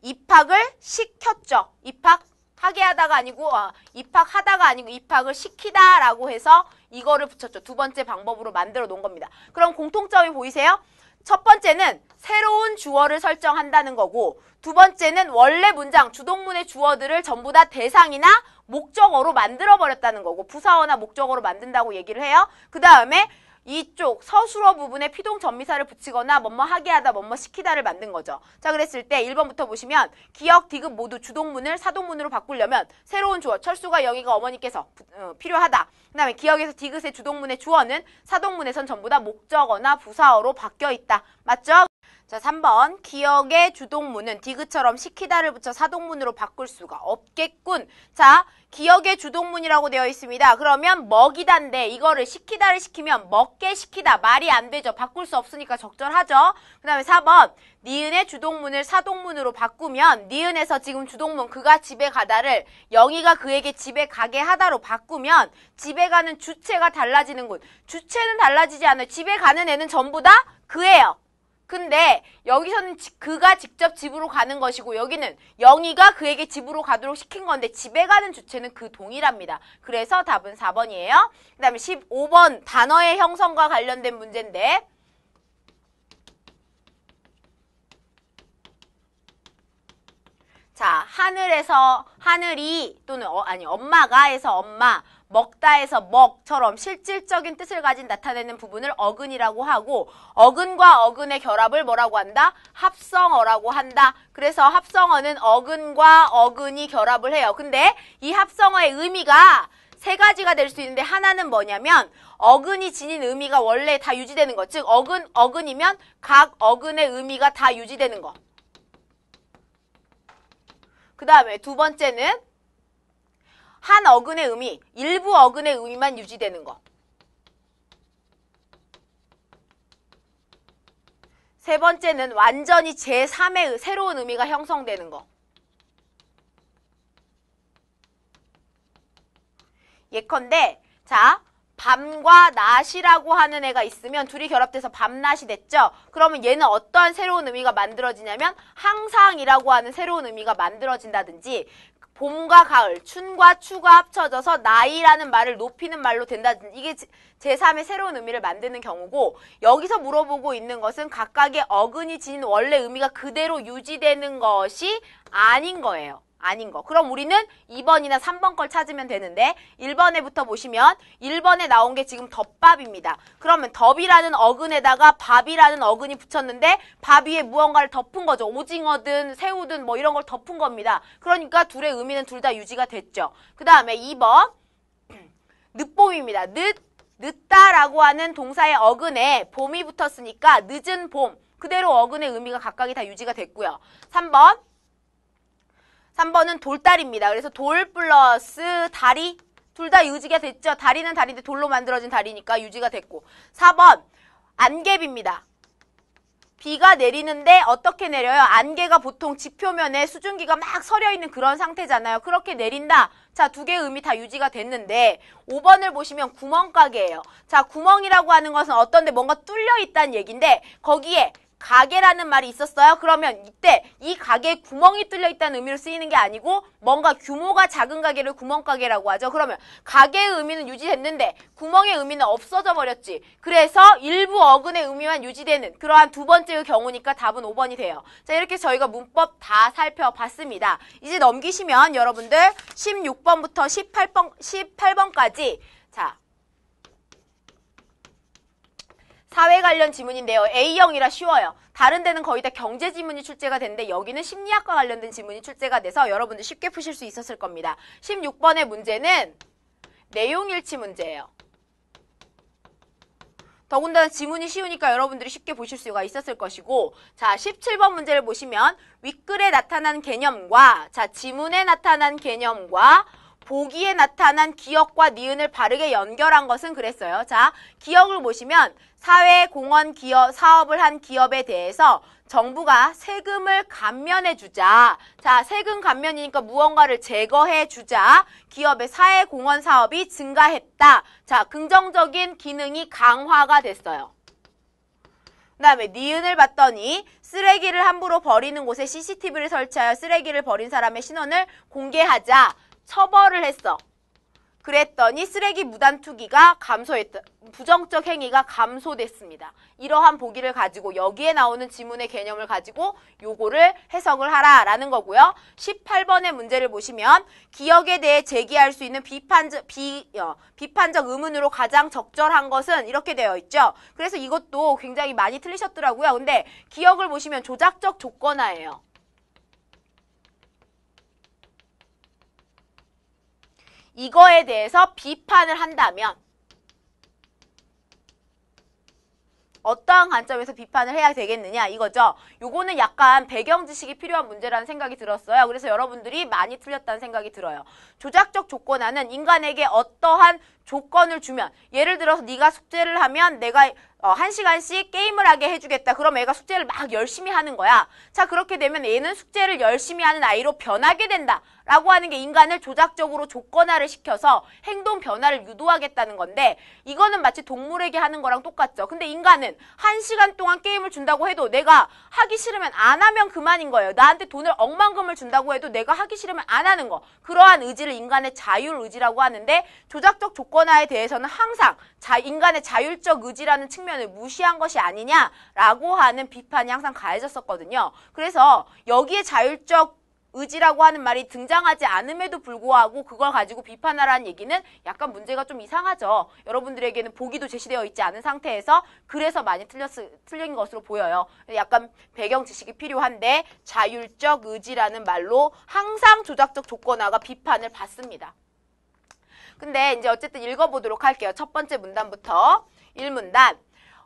입학을 시켰죠. 입학 하게 하다가 아니고 어, 입학하다가 아니고 입학을 시키다라고 해서 이거를 붙였죠. 두 번째 방법으로 만들어 놓은 겁니다. 그럼 공통점이 보이세요? 첫 번째는 새로운 주어를 설정한다는 거고 두 번째는 원래 문장 주동문의 주어들을 전부 다 대상이나 목적어로 만들어 버렸다는 거고 부사어나 목적어로 만든다고 얘기를 해요. 그 다음에 이쪽 서술어 부분에 피동 전미사를 붙이거나 뭐뭐 하게 하다 뭐 뭐 시키다를 만든 거죠. 자 그랬을 때 1번부터 보시면 기역, 디귿 모두 주동문을 사동문으로 바꾸려면 새로운 주어 철수가 여기가 어머니께서 부, 어, 필요하다. 그 다음에 기역에서 디귿의 주동문의 주어는 사동문에선 전부 다 목적어나 부사어로 바뀌어 있다. 맞죠? 자, 3번 기억의 주동문은 디귿처럼 시키다를 붙여 사동문으로 바꿀 수가 없겠군. 자, 기억의 주동문이라고 되어 있습니다. 그러면 먹이단데 이거를 시키다를 시키면 먹게 시키다 말이 안 되죠. 바꿀 수 없으니까 적절하죠. 그 다음에 4번 니은의 주동문을 사동문으로 바꾸면 니은에서 지금 주동문 그가 집에 가다를 영희가 그에게 집에 가게 하다로 바꾸면 집에 가는 주체가 달라지는군. 주체는 달라지지 않아요. 집에 가는 애는 전부 다 그예요. 근데 여기서는 그가 직접 집으로 가는 것이고 여기는 영희가 그에게 집으로 가도록 시킨 건데 집에 가는 주체는 그 동일합니다. 그래서 답은 4번이에요. 그 다음에 15번 단어의 형성과 관련된 문제인데 자, 하늘에서 하늘이 또는 어, 아니 엄마가해서 엄마 먹다에서 먹처럼 실질적인 뜻을 가진 나타내는 부분을 어근이라고 하고 어근과 어근의 결합을 뭐라고 한다? 합성어라고 한다. 그래서 합성어는 어근과 어근이 결합을 해요. 근데 이 합성어의 의미가 세 가지가 될 수 있는데 하나는 뭐냐면 어근이 지닌 의미가 원래 다 유지되는 것. 즉 어근 어근이면 각 어근의 의미가 다 유지되는 것. 그다음에 두 번째는 한 어근의 의미, 일부 어근의 의미만 유지되는 거. 세 번째는 완전히 제3의 새로운 의미가 형성되는 거. 예컨대 자 밤과 낮이라고 하는 애가 있으면 둘이 결합돼서 밤낮이 됐죠. 그러면 얘는 어떠한 새로운 의미가 만들어지냐면 항상이라고 하는 새로운 의미가 만들어진다든지 봄과 가을, 춘과 추가 합쳐져서 나이라는 말을 높이는 말로 된다. 이게 제3의 새로운 의미를 만드는 경우고 여기서 물어보고 있는 것은 각각의 어근이 지닌 원래 의미가 그대로 유지되는 것이 아닌 거예요. 아닌 거. 그럼 우리는 2번이나 3번 걸 찾으면 되는데 1번에부터 보시면 1번에 나온 게 지금 덮밥입니다. 그러면 덮이라는 어근에다가 밥이라는 어근이 붙였는데 밥 위에 무언가를 덮은 거죠. 오징어든 새우든 뭐 이런 걸 덮은 겁니다. 그러니까 둘의 의미는 둘 다 유지가 됐죠. 그 다음에 2번 늦봄입니다. 늦, 늦다라고 하는 동사의 어근에 봄이 붙었으니까 늦은 봄 그대로 어근의 의미가 각각이 다 유지가 됐고요. 3번 3번은 돌다리입니다. 그래서 돌 플러스 다리 둘 다 유지가 됐죠. 다리는 다리인데 돌로 만들어진 다리니까 유지가 됐고 4번 안개비입니다. 비가 내리는데 어떻게 내려요? 안개가 보통 지표면에 수증기가 막 서려 있는 그런 상태잖아요. 그렇게 내린다. 자, 두 개의 음이 다 유지가 됐는데 5번을 보시면 구멍가게예요. 자, 구멍이라고 하는 것은 어떤데 뭔가 뚫려 있다는 얘기인데 거기에 가게라는 말이 있었어요. 그러면 이때 이 가게에 구멍이 뚫려 있다는 의미로 쓰이는 게 아니고 뭔가 규모가 작은 가게를 구멍가게라고 하죠. 그러면 가게의 의미는 유지됐는데 구멍의 의미는 없어져 버렸지. 그래서 일부 어근의 의미만 유지되는 그러한 두 번째의 경우니까 답은 5번이 돼요. 자, 이렇게 저희가 문법 다 살펴봤습니다. 이제 넘기시면 여러분들 16번부터 18번 18번까지 자, 사회 관련 지문인데요. A형이라 쉬워요. 다른 데는 거의 다 경제 지문이 출제가 되는데 여기는 심리학과 관련된 지문이 출제가 돼서 여러분들 쉽게 푸실 수 있었을 겁니다. 16번의 문제는 내용일치 문제예요. 더군다나 지문이 쉬우니까 여러분들이 쉽게 보실 수가 있었을 것이고 자 17번 문제를 보시면 윗글에 나타난 개념과 자 지문에 나타난 개념과 보기에 나타난 기억과 니은을 바르게 연결한 것은 그랬어요. 자, 기억을 보시면 사회 공헌 기업 사업을 한 기업에 대해서 정부가 세금을 감면해 주자. 자, 세금 감면이니까 무언가를 제거해 주자. 기업의 사회 공헌 사업이 증가했다. 자, 긍정적인 기능이 강화가 됐어요. 그 다음에 니은을 봤더니 쓰레기를 함부로 버리는 곳에 CCTV를 설치하여 쓰레기를 버린 사람의 신원을 공개하자. 처벌을 했어. 그랬더니 쓰레기 무단 투기가 감소했 던 부정적 행위가 감소됐습니다. 이러한 보기를 가지고 여기에 나오는 지문의 개념을 가지고 요거를 해석을 하라라는 거고요. 18번의 문제를 보시면 기억에 대해 제기할 수 있는 비판적 비 어, 비판적 의문으로 가장 적절한 것은 이렇게 되어 있죠. 그래서 이것도 굉장히 많이 틀리셨더라고요. 근데 기억을 보시면 조작적 조건화예요. 이거에 대해서 비판을 한다면 어떠한 관점에서 비판을 해야 되겠느냐 이거죠. 요거는 약간 배경 지식이 필요한 문제라는 생각이 들었어요. 그래서 여러분들이 많이 틀렸다는 생각이 들어요. 조작적 조건하는 인간에게 어떠한 조건을 주면 예를 들어서 네가 숙제를 하면 내가 어, 한 시간씩 게임을 하게 해주겠다. 그럼 애가 숙제를 막 열심히 하는 거야. 자 그렇게 되면 애는 숙제를 열심히 하는 아이로 변하게 된다. 라고 하는 게 인간을 조작적으로 조건화를 시켜서 행동 변화를 유도하겠다는 건데 이거는 마치 동물에게 하는 거랑 똑같죠. 근데 인간은 한시간 동안 게임을 준다고 해도 내가 하기 싫으면 안 하면 그만인 거예요. 나한테 돈을 억만금을 준다고 해도 내가 하기 싫으면 안 하는 거. 그러한 의지를 인간의 자율 의지라고 하는데 조작적 조건화에 대해서는 항상 자, 인간의 자율적 의지라는 측면을 무시한 것이 아니냐라고 하는 비판이 항상 가해졌었거든요. 그래서 여기에 자율적 의지라고 하는 말이 등장하지 않음에도 불구하고 그걸 가지고 비판하라는 얘기는 약간 문제가 좀 이상하죠. 여러분들에게는 보기도 제시되어 있지 않은 상태에서 그래서 많이 틀렸, 틀린 것으로 보여요. 약간 배경 지식이 필요한데 자율적 의지라는 말로 항상 조작적 조건화가 비판을 받습니다. 근데 이제 어쨌든 읽어보도록 할게요. 첫 번째 문단부터 1문단.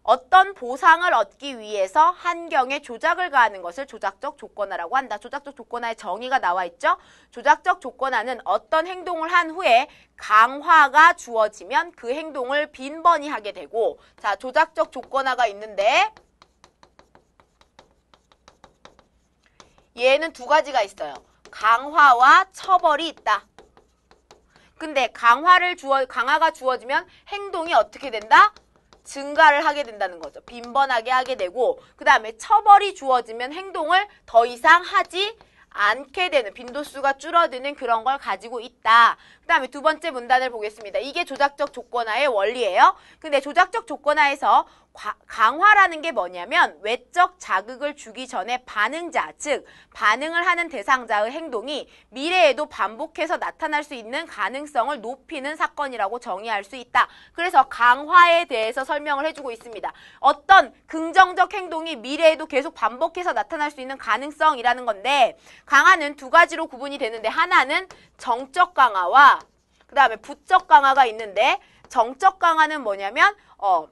어떤 보상을 얻기 위해서 환경에 조작을 가하는 것을 조작적 조건화라고 한다. 조작적 조건화의 정의가 나와 있죠. 조작적 조건화는 어떤 행동을 한 후에 강화가 주어지면 그 행동을 빈번히 하게 되고 자 조작적 조건화가 있는데 얘는 두 가지가 있어요. 강화와 처벌이 있다. 근데 강화를 주어 강화가 주어지면 행동이 어떻게 된다? 증가를 하게 된다는 거죠. 빈번하게 하게 되고 그 다음에 처벌이 주어지면 행동을 더 이상 하지 않게 되는 빈도수가 줄어드는 그런 걸 가지고 있다. 그 다음에 두 번째 문단을 보겠습니다. 이게 조작적 조건화의 원리예요. 근데 조작적 조건화에서 강화라는 게 뭐냐면 외적 자극을 주기 전에 반응자, 즉 반응을 하는 대상자의 행동이 미래에도 반복해서 나타날 수 있는 가능성을 높이는 사건이라고 정의할 수 있다. 그래서 강화에 대해서 설명을 해주고 있습니다. 어떤 긍정적 행동이 미래에도 계속 반복해서 나타날 수 있는 가능성이라는 건데 강화는 두 가지로 구분이 되는데 하나는 정적 강화와 그 다음에 부적 강화가 있는데 정적 강화는 뭐냐면 어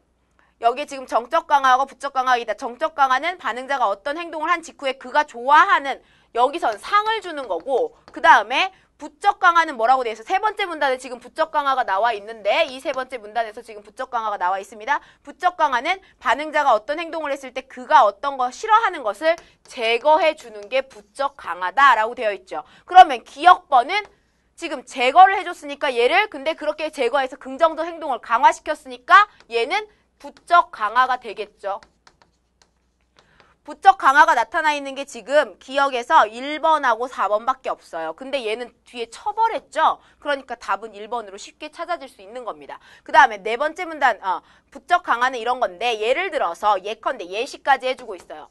여기에 지금 정적 강화하고 부적 강화가 있다. 정적 강화는 반응자가 어떤 행동을 한 직후에 그가 좋아하는 여기선 상을 주는 거고 그 다음에 부적 강화는 뭐라고 돼 있어? 세 번째 문단에 지금 부적 강화가 나와 있는데 이 세 번째 문단에서 지금 부적 강화가 나와 있습니다. 부적 강화는 반응자가 어떤 행동을 했을 때 그가 어떤 거 싫어하는 것을 제거해 주는 게 부적 강화다라고 되어 있죠. 그러면 기억번은 지금 제거를 해줬으니까 얘를 근데 그렇게 제거해서 긍정적 행동을 강화시켰으니까 얘는 부적 강화가 되겠죠. 부적 강화가 나타나 있는 게 지금 기억에서 1번하고 4번밖에 없어요. 근데 얘는 뒤에 처벌했죠. 그러니까 답은 1번으로 쉽게 찾아질 수 있는 겁니다. 그 다음에 네 번째 문단 어, 부적 강화는 이런 건데 예를 들어서 예컨대 예시까지 해주고 있어요.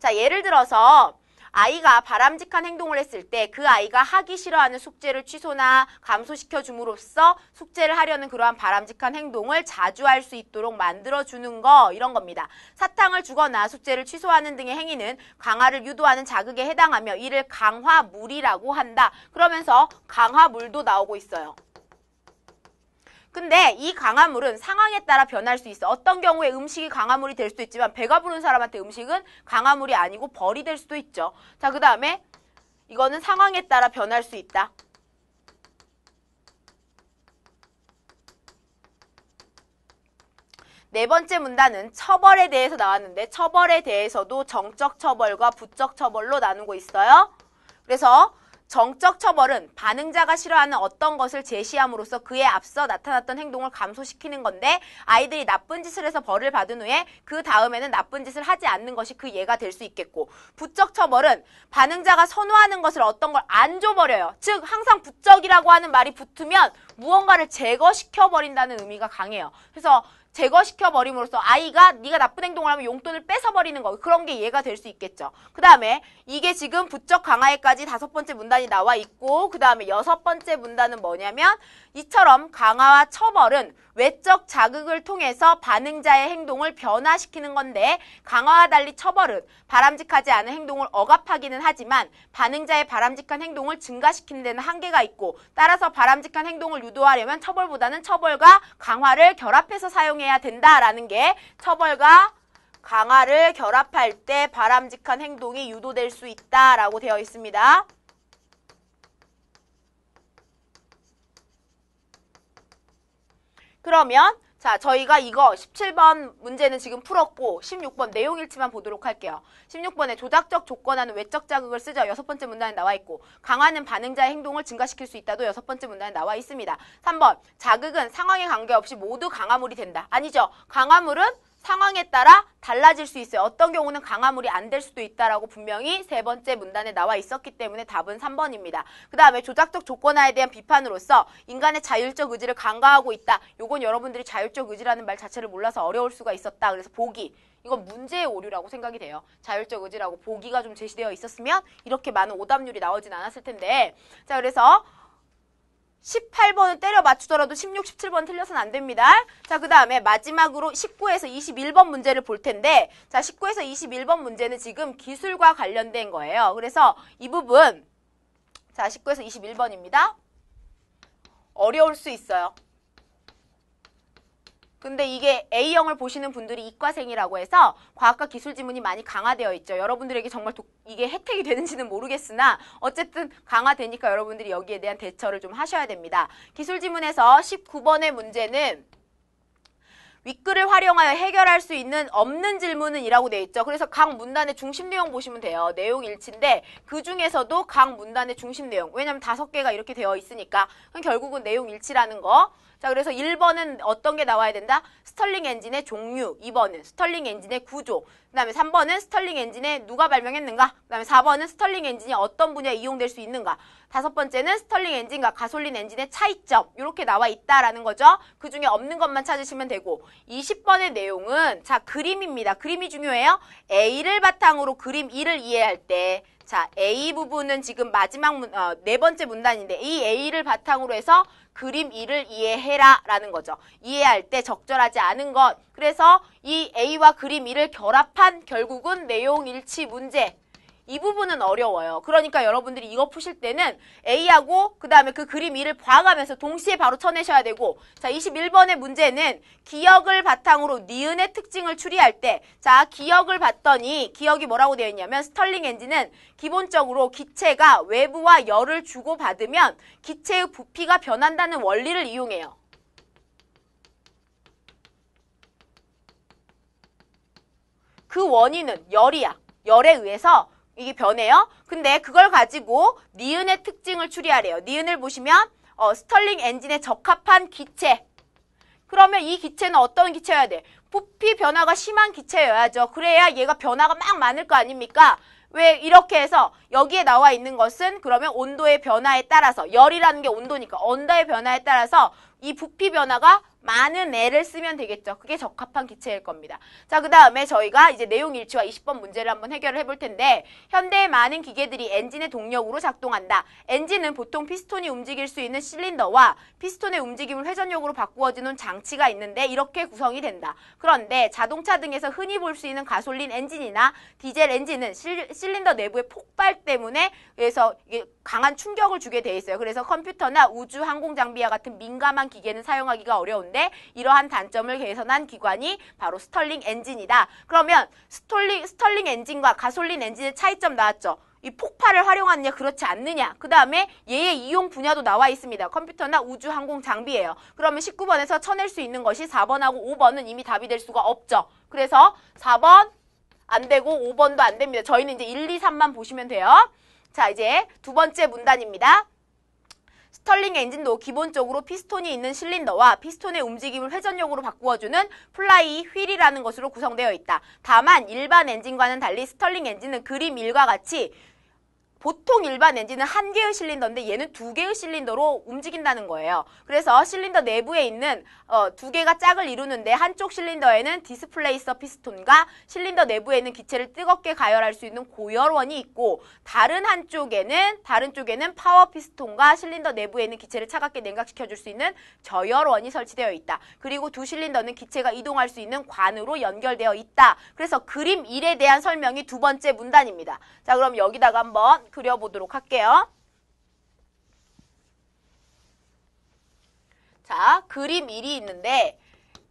자 예를 들어서 아이가 바람직한 행동을 했을 때 그 아이가 하기 싫어하는 숙제를 취소나 감소시켜 줌으로써 숙제를 하려는 그러한 바람직한 행동을 자주 할 수 있도록 만들어 주는 거 이런 겁니다. 사탕을 주거나 숙제를 취소하는 등의 행위는 강화를 유도하는 자극에 해당하며 이를 강화물이라고 한다. 그러면서 강화물도 나오고 있어요. 근데 이 강화물은 상황에 따라 변할 수 있어. 어떤 경우에 음식이 강화물이 될 수도 있지만 배가 부른 사람한테 음식은 강화물이 아니고 벌이 될 수도 있죠. 자, 그 다음에 이거는 상황에 따라 변할 수 있다. 네 번째 문단은 처벌에 대해서 나왔는데 처벌에 대해서도 정적 처벌과 부적 처벌로 나누고 있어요. 그래서 정적 처벌은 반응자가 싫어하는 어떤 것을 제시함으로써 그에 앞서 나타났던 행동을 감소시키는 건데 아이들이 나쁜 짓을 해서 벌을 받은 후에 그 다음에는 나쁜 짓을 하지 않는 것이 그 예가 될 수 있겠고 부적 처벌은 반응자가 선호하는 것을 어떤 걸 안 줘버려요. 즉 항상 부적이라고 하는 말이 붙으면 무언가를 제거시켜버린다는 의미가 강해요. 그래서 제거시켜버림으로써 아이가 네가 나쁜 행동을 하면 용돈을 뺏어버리는 거 그런 게 이해가 될 수 있겠죠. 그 다음에 이게 지금 부적 강화에까지 다섯 번째 문단이 나와 있고 그 다음에 여섯 번째 문단은 뭐냐면 이처럼 강화와 처벌은 외적 자극을 통해서 반응자의 행동을 변화시키는 건데 강화와 달리 처벌은 바람직하지 않은 행동을 억압하기는 하지만 반응자의 바람직한 행동을 증가시키는 데는 한계가 있고 따라서 바람직한 행동을 유도하려면 처벌보다는 처벌과 강화를 결합해서 사용해야 된다라는 게 처벌과 강화를 결합할 때 바람직한 행동이 유도될 수 있다라고 되어 있습니다. 그러면 자 저희가 이거 17번 문제는 지금 풀었고 16번 내용 일치만 보도록 할게요. 16번에 조작적 조건하는 외적 자극을 쓰죠. 여섯 번째 문단에 나와 있고 강화는 반응자의 행동을 증가시킬 수 있다도 여섯 번째 문단에 나와 있습니다. 3번 자극은 상황에 관계없이 모두 강화물이 된다. 아니죠. 강화물은 상황에 따라 달라질 수 있어요. 어떤 경우는 강화물이 안 될 수도 있다라고 분명히 세 번째 문단에 나와 있었기 때문에 답은 3번입니다. 그 다음에 조작적 조건화에 대한 비판으로서 인간의 자율적 의지를 간과하고 있다. 요건 여러분들이 자율적 의지라는 말 자체를 몰라서 어려울 수가 있었다. 그래서 보기. 이건 문제의 오류라고 생각이 돼요. 자율적 의지라고 보기가 좀 제시되어 있었으면 이렇게 많은 오답률이 나오진 않았을 텐데. 자, 그래서 18번을 때려 맞추더라도 16, 17번 틀려선안 됩니다. 자, 그 다음에 마지막으로 19에서 21번 문제를 볼 텐데, 자, 19에서 21번 문제는 지금 기술과 관련된 거예요. 그래서 이 부분, 자, 19에서 21번입니다. 어려울 수 있어요. 근데 이게 A형을 보시는 분들이 이과생이라고 해서 과학과 기술 지문이 많이 강화되어 있죠. 여러분들에게 정말 도, 이게 혜택이 되는지는 모르겠으나 어쨌든 강화되니까 여러분들이 여기에 대한 대처를 좀 하셔야 됩니다. 기술 지문에서 19번의 문제는 윗글을 활용하여 해결할 수 있는 없는 질문은 이라고 되어 있죠. 그래서 각 문단의 중심 내용 보시면 돼요. 내용 일치인데 그 중에서도 각 문단의 중심 내용. 왜냐면 다섯 개가 이렇게 되어 있으니까 결국은 내용 일치라는 거. 자, 그래서 1번은 어떤 게 나와야 된다? 스털링 엔진의 종류, 2번은 스털링 엔진의 구조, 그 다음에 3번은 스털링 엔진에 누가 발명했는가 그 다음에 4번은 스털링 엔진이 어떤 분야에 이용될 수 있는가 다섯 번째는 스털링 엔진과 가솔린 엔진의 차이점 이렇게 나와 있다라는 거죠 그 중에 없는 것만 찾으시면 되고 20번의 내용은 자 그림입니다 그림이 중요해요 A를 바탕으로 그림 1을 이해할 때 자, A 부분은 지금 마지막 문, 어, 네 번째 문단인데 이 A를 바탕으로 해서 그림 2를 이해해라 라는 거죠. 이해할 때 적절하지 않은 것 그래서 이 A와 그림 2를 결합한 결국은 내용 일치 문제 이 부분은 어려워요. 그러니까 여러분들이 이거 푸실 때는 A하고 그 다음에 그 그림 2를 봐가면서 동시에 바로 쳐내셔야 되고 자 21번의 문제는 기억을 바탕으로 니은의 특징을 추리할 때 자 기억을 봤더니 기억이 뭐라고 되어 있냐면 스털링 엔진은 기본적으로 기체가 외부와 열을 주고받으면 기체의 부피가 변한다는 원리를 이용해요. 그 원인은 열이야. 열에 의해서 이게 변해요. 근데 그걸 가지고 니은의 특징을 추리하래요. 니은을 보시면 어, 스털링 엔진에 적합한 기체. 그러면 이 기체는 어떤 기체여야 돼? 부피 변화가 심한 기체여야죠. 그래야 얘가 변화가 막 많을 거 아닙니까? 왜 이렇게 해서 여기에 나와 있는 것은 그러면 온도의 변화에 따라서 열이라는 게 온도니까 온도의 변화에 따라서 이 부피 변화가 많은 애를 쓰면 되겠죠. 그게 적합한 기체일 겁니다. 자, 그 다음에 저희가 이제 내용 일치와 20번 문제를 한번 해결을 해볼 텐데 현대의 많은 기계들이 엔진의 동력으로 작동한다. 엔진은 보통 피스톤이 움직일 수 있는 실린더와 피스톤의 움직임을 회전력으로 바꾸어주는 장치가 있는데 이렇게 구성이 된다. 그런데 자동차 등에서 흔히 볼 수 있는 가솔린 엔진이나 디젤 엔진은 실, 실린더 내부의 폭발 때문에 그래서 이게 강한 충격을 주게 돼 있어요. 그래서 컴퓨터나 우주 항공 장비와 같은 민감한 기계는 사용하기가 어려운데 있는데 이러한 단점을 개선한 기관이 바로 스털링 엔진이다. 그러면 스톨링, 스털링 엔진과 가솔린 엔진의 차이점 나왔죠. 이 폭발을 활용하느냐 그렇지 않느냐 그 다음에 얘의 이용 분야도 나와 있습니다 컴퓨터나 우주 항공 장비예요 그러면 19번에서 쳐낼 수 있는 것이 4번하고 5번은 이미 답이 될 수가 없죠 그래서 4번 안 되고 5번도 안 됩니다 저희는 이제 1, 2, 3만 보시면 돼요 자 이제 두 번째 문단입니다 스털링 엔진도 기본적으로 피스톤이 있는 실린더와 피스톤의 움직임을 회전력으로 바꾸어주는 플라이 휠이라는 것으로 구성되어 있다. 다만 일반 엔진과는 달리 스털링 엔진은 그림 1과 같이 보통 일반 엔진은 한 개의 실린더인데 얘는 두 개의 실린더로 움직인다는 거예요. 그래서 실린더 내부에 있는 어, 두 개가 짝을 이루는데 한쪽 실린더에는 디스플레이서 피스톤과 실린더 내부에 있는 기체를 뜨겁게 가열할 수 있는 고열원이 있고 다른 한쪽에는 다른 쪽에는 파워 피스톤과 실린더 내부에 있는 기체를 차갑게 냉각시켜 줄 수 있는 저열원이 설치되어 있다. 그리고 두 실린더는 기체가 이동할 수 있는 관으로 연결되어 있다. 그래서 그림 1에 대한 설명이 두 번째 문단입니다. 자, 그럼 여기다가 한번 그려보도록 할게요. 자, 그림 1이 있는데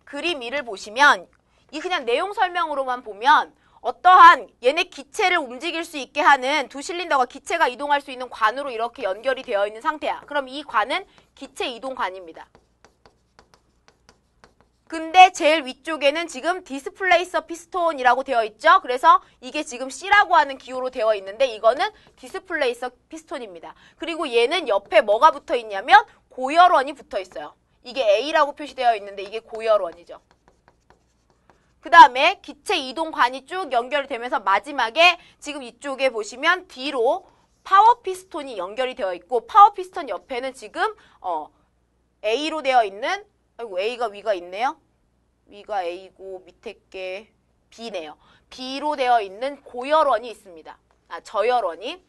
그림 1을 보시면 이 그냥 내용 설명으로만 보면 어떠한 얘네 기체를 움직일 수 있게 하는 두 실린더가 기체가 이동할 수 있는 관으로 이렇게 연결이 되어 있는 상태야. 그럼 이 관은 기체 이동관입니다. 근데 제일 위쪽에는 지금 디스플레이 서피스톤이라고 되어 있죠. 그래서 이게 지금 C라고 하는 기호로 되어 있는데 이거는 디스플레이 서피스톤입니다. 그리고 얘는 옆에 뭐가 붙어 있냐면 고열원이 붙어 있어요. 이게 A라고 표시되어 있는데 이게 고열원이죠. 그 다음에 기체 이동관이 쭉 연결되면서 마지막에 지금 이쪽에 보시면 D로 파워 피스톤이 연결이 되어 있고 파워 피스톤 옆에는 지금 어 A로 되어 있는 아이고 A가 위가 있네요. 위가 A고 밑에 게 B네요. B로 되어 있는 고열원이 있습니다. 아, 저열원이.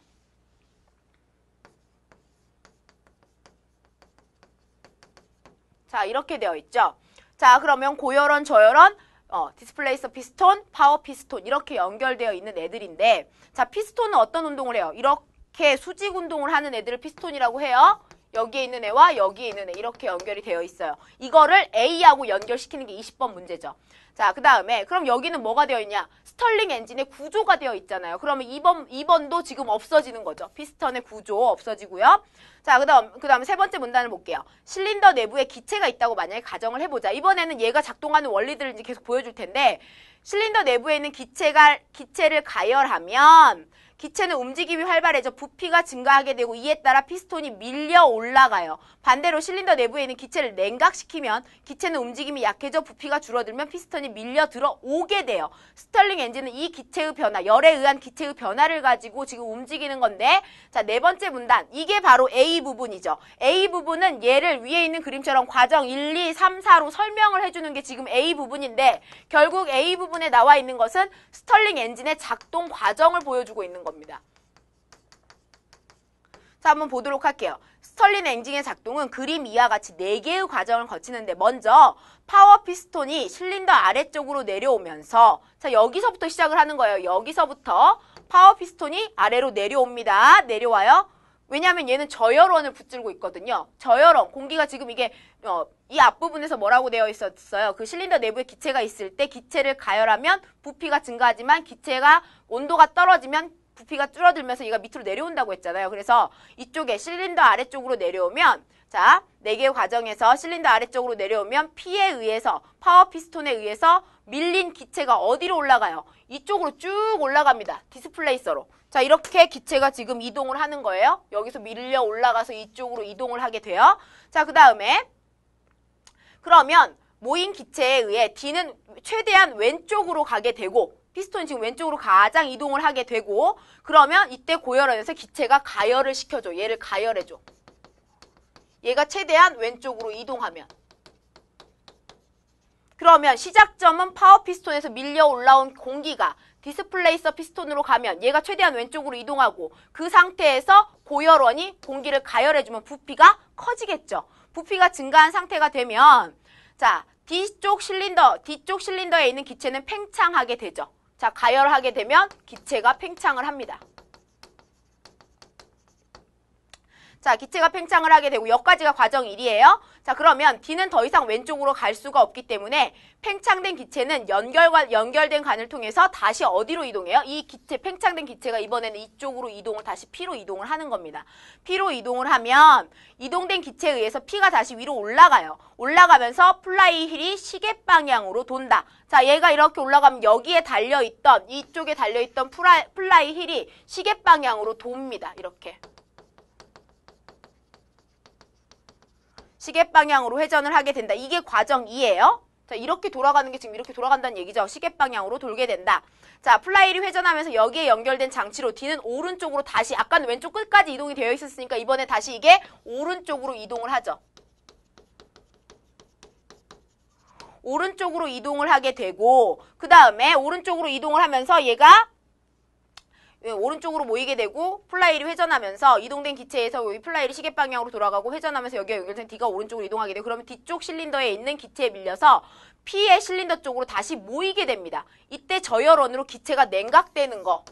자, 이렇게 되어 있죠. 자, 그러면 고열원, 저열원, 어, 디스플레이서 피스톤, 파워 피스톤 이렇게 연결되어 있는 애들인데 자, 피스톤은 어떤 운동을 해요? 이렇게 수직 운동을 하는 애들을 피스톤이라고 해요. 여기에 있는 애와 여기에 있는 애 이렇게 연결이 되어 있어요. 이거를 A하고 연결시키는 게 20번 문제죠. 자, 그 다음에 그럼 여기는 뭐가 되어 있냐? 스털링 엔진의 구조가 되어 있잖아요. 그러면 2번, 2번도 지금 없어지는 거죠. 피스턴의 구조 없어지고요. 자, 그 다음, 그 다음 세 번째 문단을 볼게요. 실린더 내부에 기체가 있다고 만약에 가정을 해보자. 이번에는 얘가 작동하는 원리들을 이제 계속 보여줄 텐데 실린더 내부에 있는 기체가, 기체를 가열하면 기체는 움직임이 활발해져 부피가 증가하게 되고 이에 따라 피스톤이 밀려 올라가요. 반대로 실린더 내부에 있는 기체를 냉각시키면 기체는 움직임이 약해져 부피가 줄어들면 피스톤이 밀려 들어오게 돼요. 스털링 엔진은 이 기체의 변화, 열에 의한 기체의 변화를 가지고 지금 움직이는 건데 자, 네 번째 문단. 이게 바로 A 부분이죠. A 부분은 얘를 위에 있는 그림처럼 과정 1, 2, 3, 4로 설명을 해주는 게 지금 A 부분인데 결국 A 부분에 나와 있는 것은 스털링 엔진의 작동 과정을 보여주고 있는 겁니다. 자, 한번 보도록 할게요. 스털린 엔진의 작동은 그림 이와 같이 4개의 과정을 거치는데 먼저 파워 피스톤이 실린더 아래쪽으로 내려오면서 자 여기서부터 시작을 하는 거예요. 여기서부터 파워 피스톤이 아래로 내려옵니다. 내려와요. 왜냐하면 얘는 저열원을 붙들고 있거든요. 저열원, 공기가 지금 이게 어, 이 앞부분에서 뭐라고 되어 있었어요? 그 실린더 내부에 기체가 있을 때 기체를 가열하면 부피가 증가하지만 기체가 온도가 떨어지면 부피가 줄어들면서 얘가 밑으로 내려온다고 했잖아요. 그래서 이쪽에 실린더 아래쪽으로 내려오면 자, 네 개의 과정에서 실린더 아래쪽으로 내려오면 P에 의해서 파워 피스톤에 의해서 밀린 기체가 어디로 올라가요? 이쪽으로 쭉 올라갑니다. 디스플레이서로. 자, 이렇게 기체가 지금 이동을 하는 거예요. 여기서 밀려 올라가서 이쪽으로 이동을 하게 돼요. 자, 그 다음에 그러면 모인 기체에 의해 D는 최대한 왼쪽으로 가게 되고 피스톤이 지금 왼쪽으로 가장 이동을 하게 되고 그러면 이때 고열하면서 기체가 가열을 시켜줘. 얘를 가열해줘. 얘가 최대한 왼쪽으로 이동하면 그러면 시작점은 파워 피스톤에서 밀려 올라온 공기가 디스플레이서 피스톤으로 가면 얘가 최대한 왼쪽으로 이동하고 그 상태에서 고열원이 공기를 가열해주면 부피가 커지겠죠. 부피가 증가한 상태가 되면 자 뒤쪽 실린더, 뒤쪽 실린더에 있는 기체는 팽창하게 되죠. 자, 가열하게 되면 기체가 팽창을 합니다. 자, 기체가 팽창을 하게 되고 여기까지가 과정 1이에요. 자, 그러면 D는 더 이상 왼쪽으로 갈 수가 없기 때문에 팽창된 기체는 연결관, 연결된 관을 통해서 다시 어디로 이동해요? 이 기체, 팽창된 기체가 이번에는 이쪽으로 이동을 다시 P로 이동을 하는 겁니다. P로 이동을 하면 이동된 기체에 의해서 P가 다시 위로 올라가요. 올라가면서 플라이 힐이 시계 방향으로 돈다. 자, 얘가 이렇게 올라가면 여기에 달려있던, 이쪽에 달려있던 플라이, 플라이 힐이 시계 방향으로 돕니다. 이렇게. 시계 방향으로 회전을 하게 된다. 이게 과정 2예요. 자, 이렇게 돌아가는 게 지금 이렇게 돌아간다는 얘기죠. 시계 방향으로 돌게 된다. 자, 플라이를 회전하면서 여기에 연결된 장치로 D는 오른쪽으로 다시 아까는 왼쪽 끝까지 이동이 되어 있었으니까 이번에 다시 이게 오른쪽으로 이동을 하죠. 오른쪽으로 이동을 하게 되고 그 다음에 오른쪽으로 이동을 하면서 얘가 예, 오른쪽으로 모이게 되고 플라이를 회전하면서 이동된 기체에서 여기 플라이를 시계 방향으로 돌아가고 회전하면서 여기가 연결된 D가 오른쪽으로 이동하게 돼요. 그러면 뒤쪽 실린더에 있는 기체에 밀려서 P의 실린더 쪽으로 다시 모이게 됩니다. 이때 저열원으로 기체가 냉각되는 거.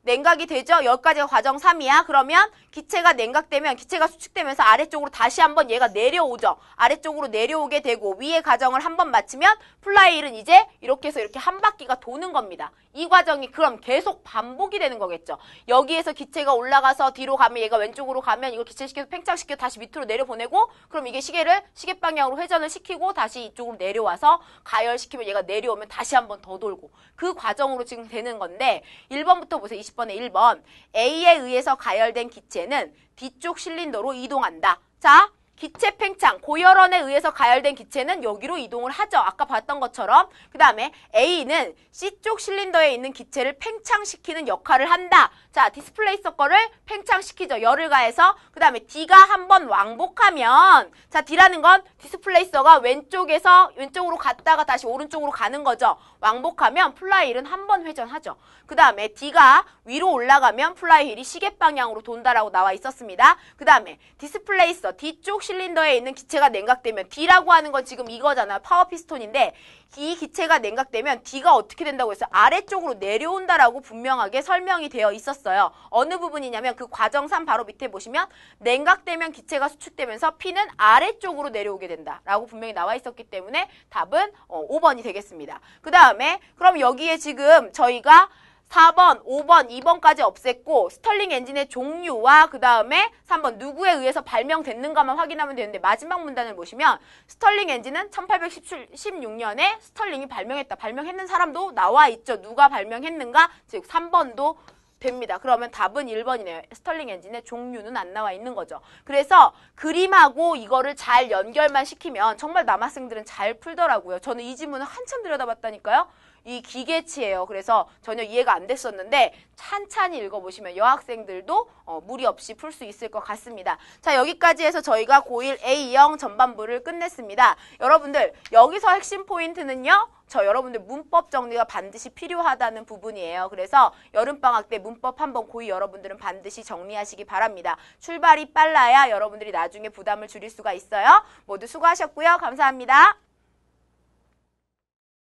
냉각이 되죠? 여기까지가 과정 3이야. 그러면 기체가 냉각되면 기체가 수축되면서 아래쪽으로 다시 한번 얘가 내려오죠. 아래쪽으로 내려오게 되고 위의 과정을 한번 마치면 플라이힐은 이제 이렇게 해서 이렇게 한 바퀴가 도는 겁니다. 이 과정이 그럼 계속 반복이 되는 거겠죠. 여기에서 기체가 올라가서 뒤로 가면 얘가 왼쪽으로 가면 이걸 기체시켜서 팽창시켜 다시 밑으로 내려보내고 그럼 이게 시계를 시계 방향으로 회전을 시키고 다시 이쪽으로 내려와서 가열시키면 얘가 내려오면 다시 한번 더 돌고 그 과정으로 지금 되는 건데 1번부터 보세요. 20번에 1번 A에 의해서 가열된 기체는 경는 뒤쪽 실린더로 이동한다. 자, 기체 팽창, 고열원에 의해서 가열된 기체는 여기로 이동을 하죠. 아까 봤던 것처럼. 그 다음에 A는 C쪽 실린더에 있는 기체를 팽창시키는 역할을 한다. 자, 디스플레이서 커를 팽창시키죠. 열을 가해서. 그 다음에 D가 한 번 왕복하면 자, D라는 건 디스플레이서가 왼쪽에서 왼쪽으로 갔다가 다시 오른쪽으로 가는 거죠. 왕복하면 플라이힐은 한 번 회전하죠. 그 다음에 D가 위로 올라가면 플라이힐이 시계 방향으로 돈다라고 나와 있었습니다. 그 다음에 디스플레이서 D쪽 실린더에 있는 기체가 냉각되면 D라고 하는 건 지금 이거잖아. 파워 피스톤인데 이 기체가 냉각되면 D가 어떻게 된다고 했어? 아래쪽으로 내려온다라고 분명하게 설명이 되어 있었어요. 어느 부분이냐면 그 과정 3 바로 밑에 보시면 냉각되면 기체가 수축되면서 P는 아래쪽으로 내려오게 된다라고 분명히 나와 있었기 때문에 답은 5번이 어, 되겠습니다. 그 다음에 그럼 여기에 지금 저희가 4번, 5번, 2번까지 없앴고 스털링 엔진의 종류와 그 다음에 3번 누구에 의해서 발명됐는가만 확인하면 되는데 마지막 문단을 보시면 스털링 엔진은 1816년에 스털링이 발명했다. 발명했는 사람도 나와 있죠. 누가 발명했는가? 즉 3번도 됩니다. 그러면 답은 1번이네요. 스털링 엔진의 종류는 안 나와 있는 거죠. 그래서 그림하고 이거를 잘 연결만 시키면 정말 남학생들은 잘 풀더라고요. 저는 이질문을 한참 들여다봤다니까요. 이 기계치예요. 그래서 전혀 이해가 안 됐었는데 찬찬히 읽어보시면 여학생들도 어, 무리 없이 풀 수 있을 것 같습니다. 자 여기까지 해서 저희가 고1 A2형 전반부를 끝냈습니다. 여러분들 여기서 핵심 포인트는요. 저 여러분들 문법 정리가 반드시 필요하다는 부분이에요. 그래서 여름방학 때 문법 한번 고2 여러분들은 반드시 정리하시기 바랍니다. 출발이 빨라야 여러분들이 나중에 부담을 줄일 수가 있어요. 모두 수고하셨고요. 감사합니다.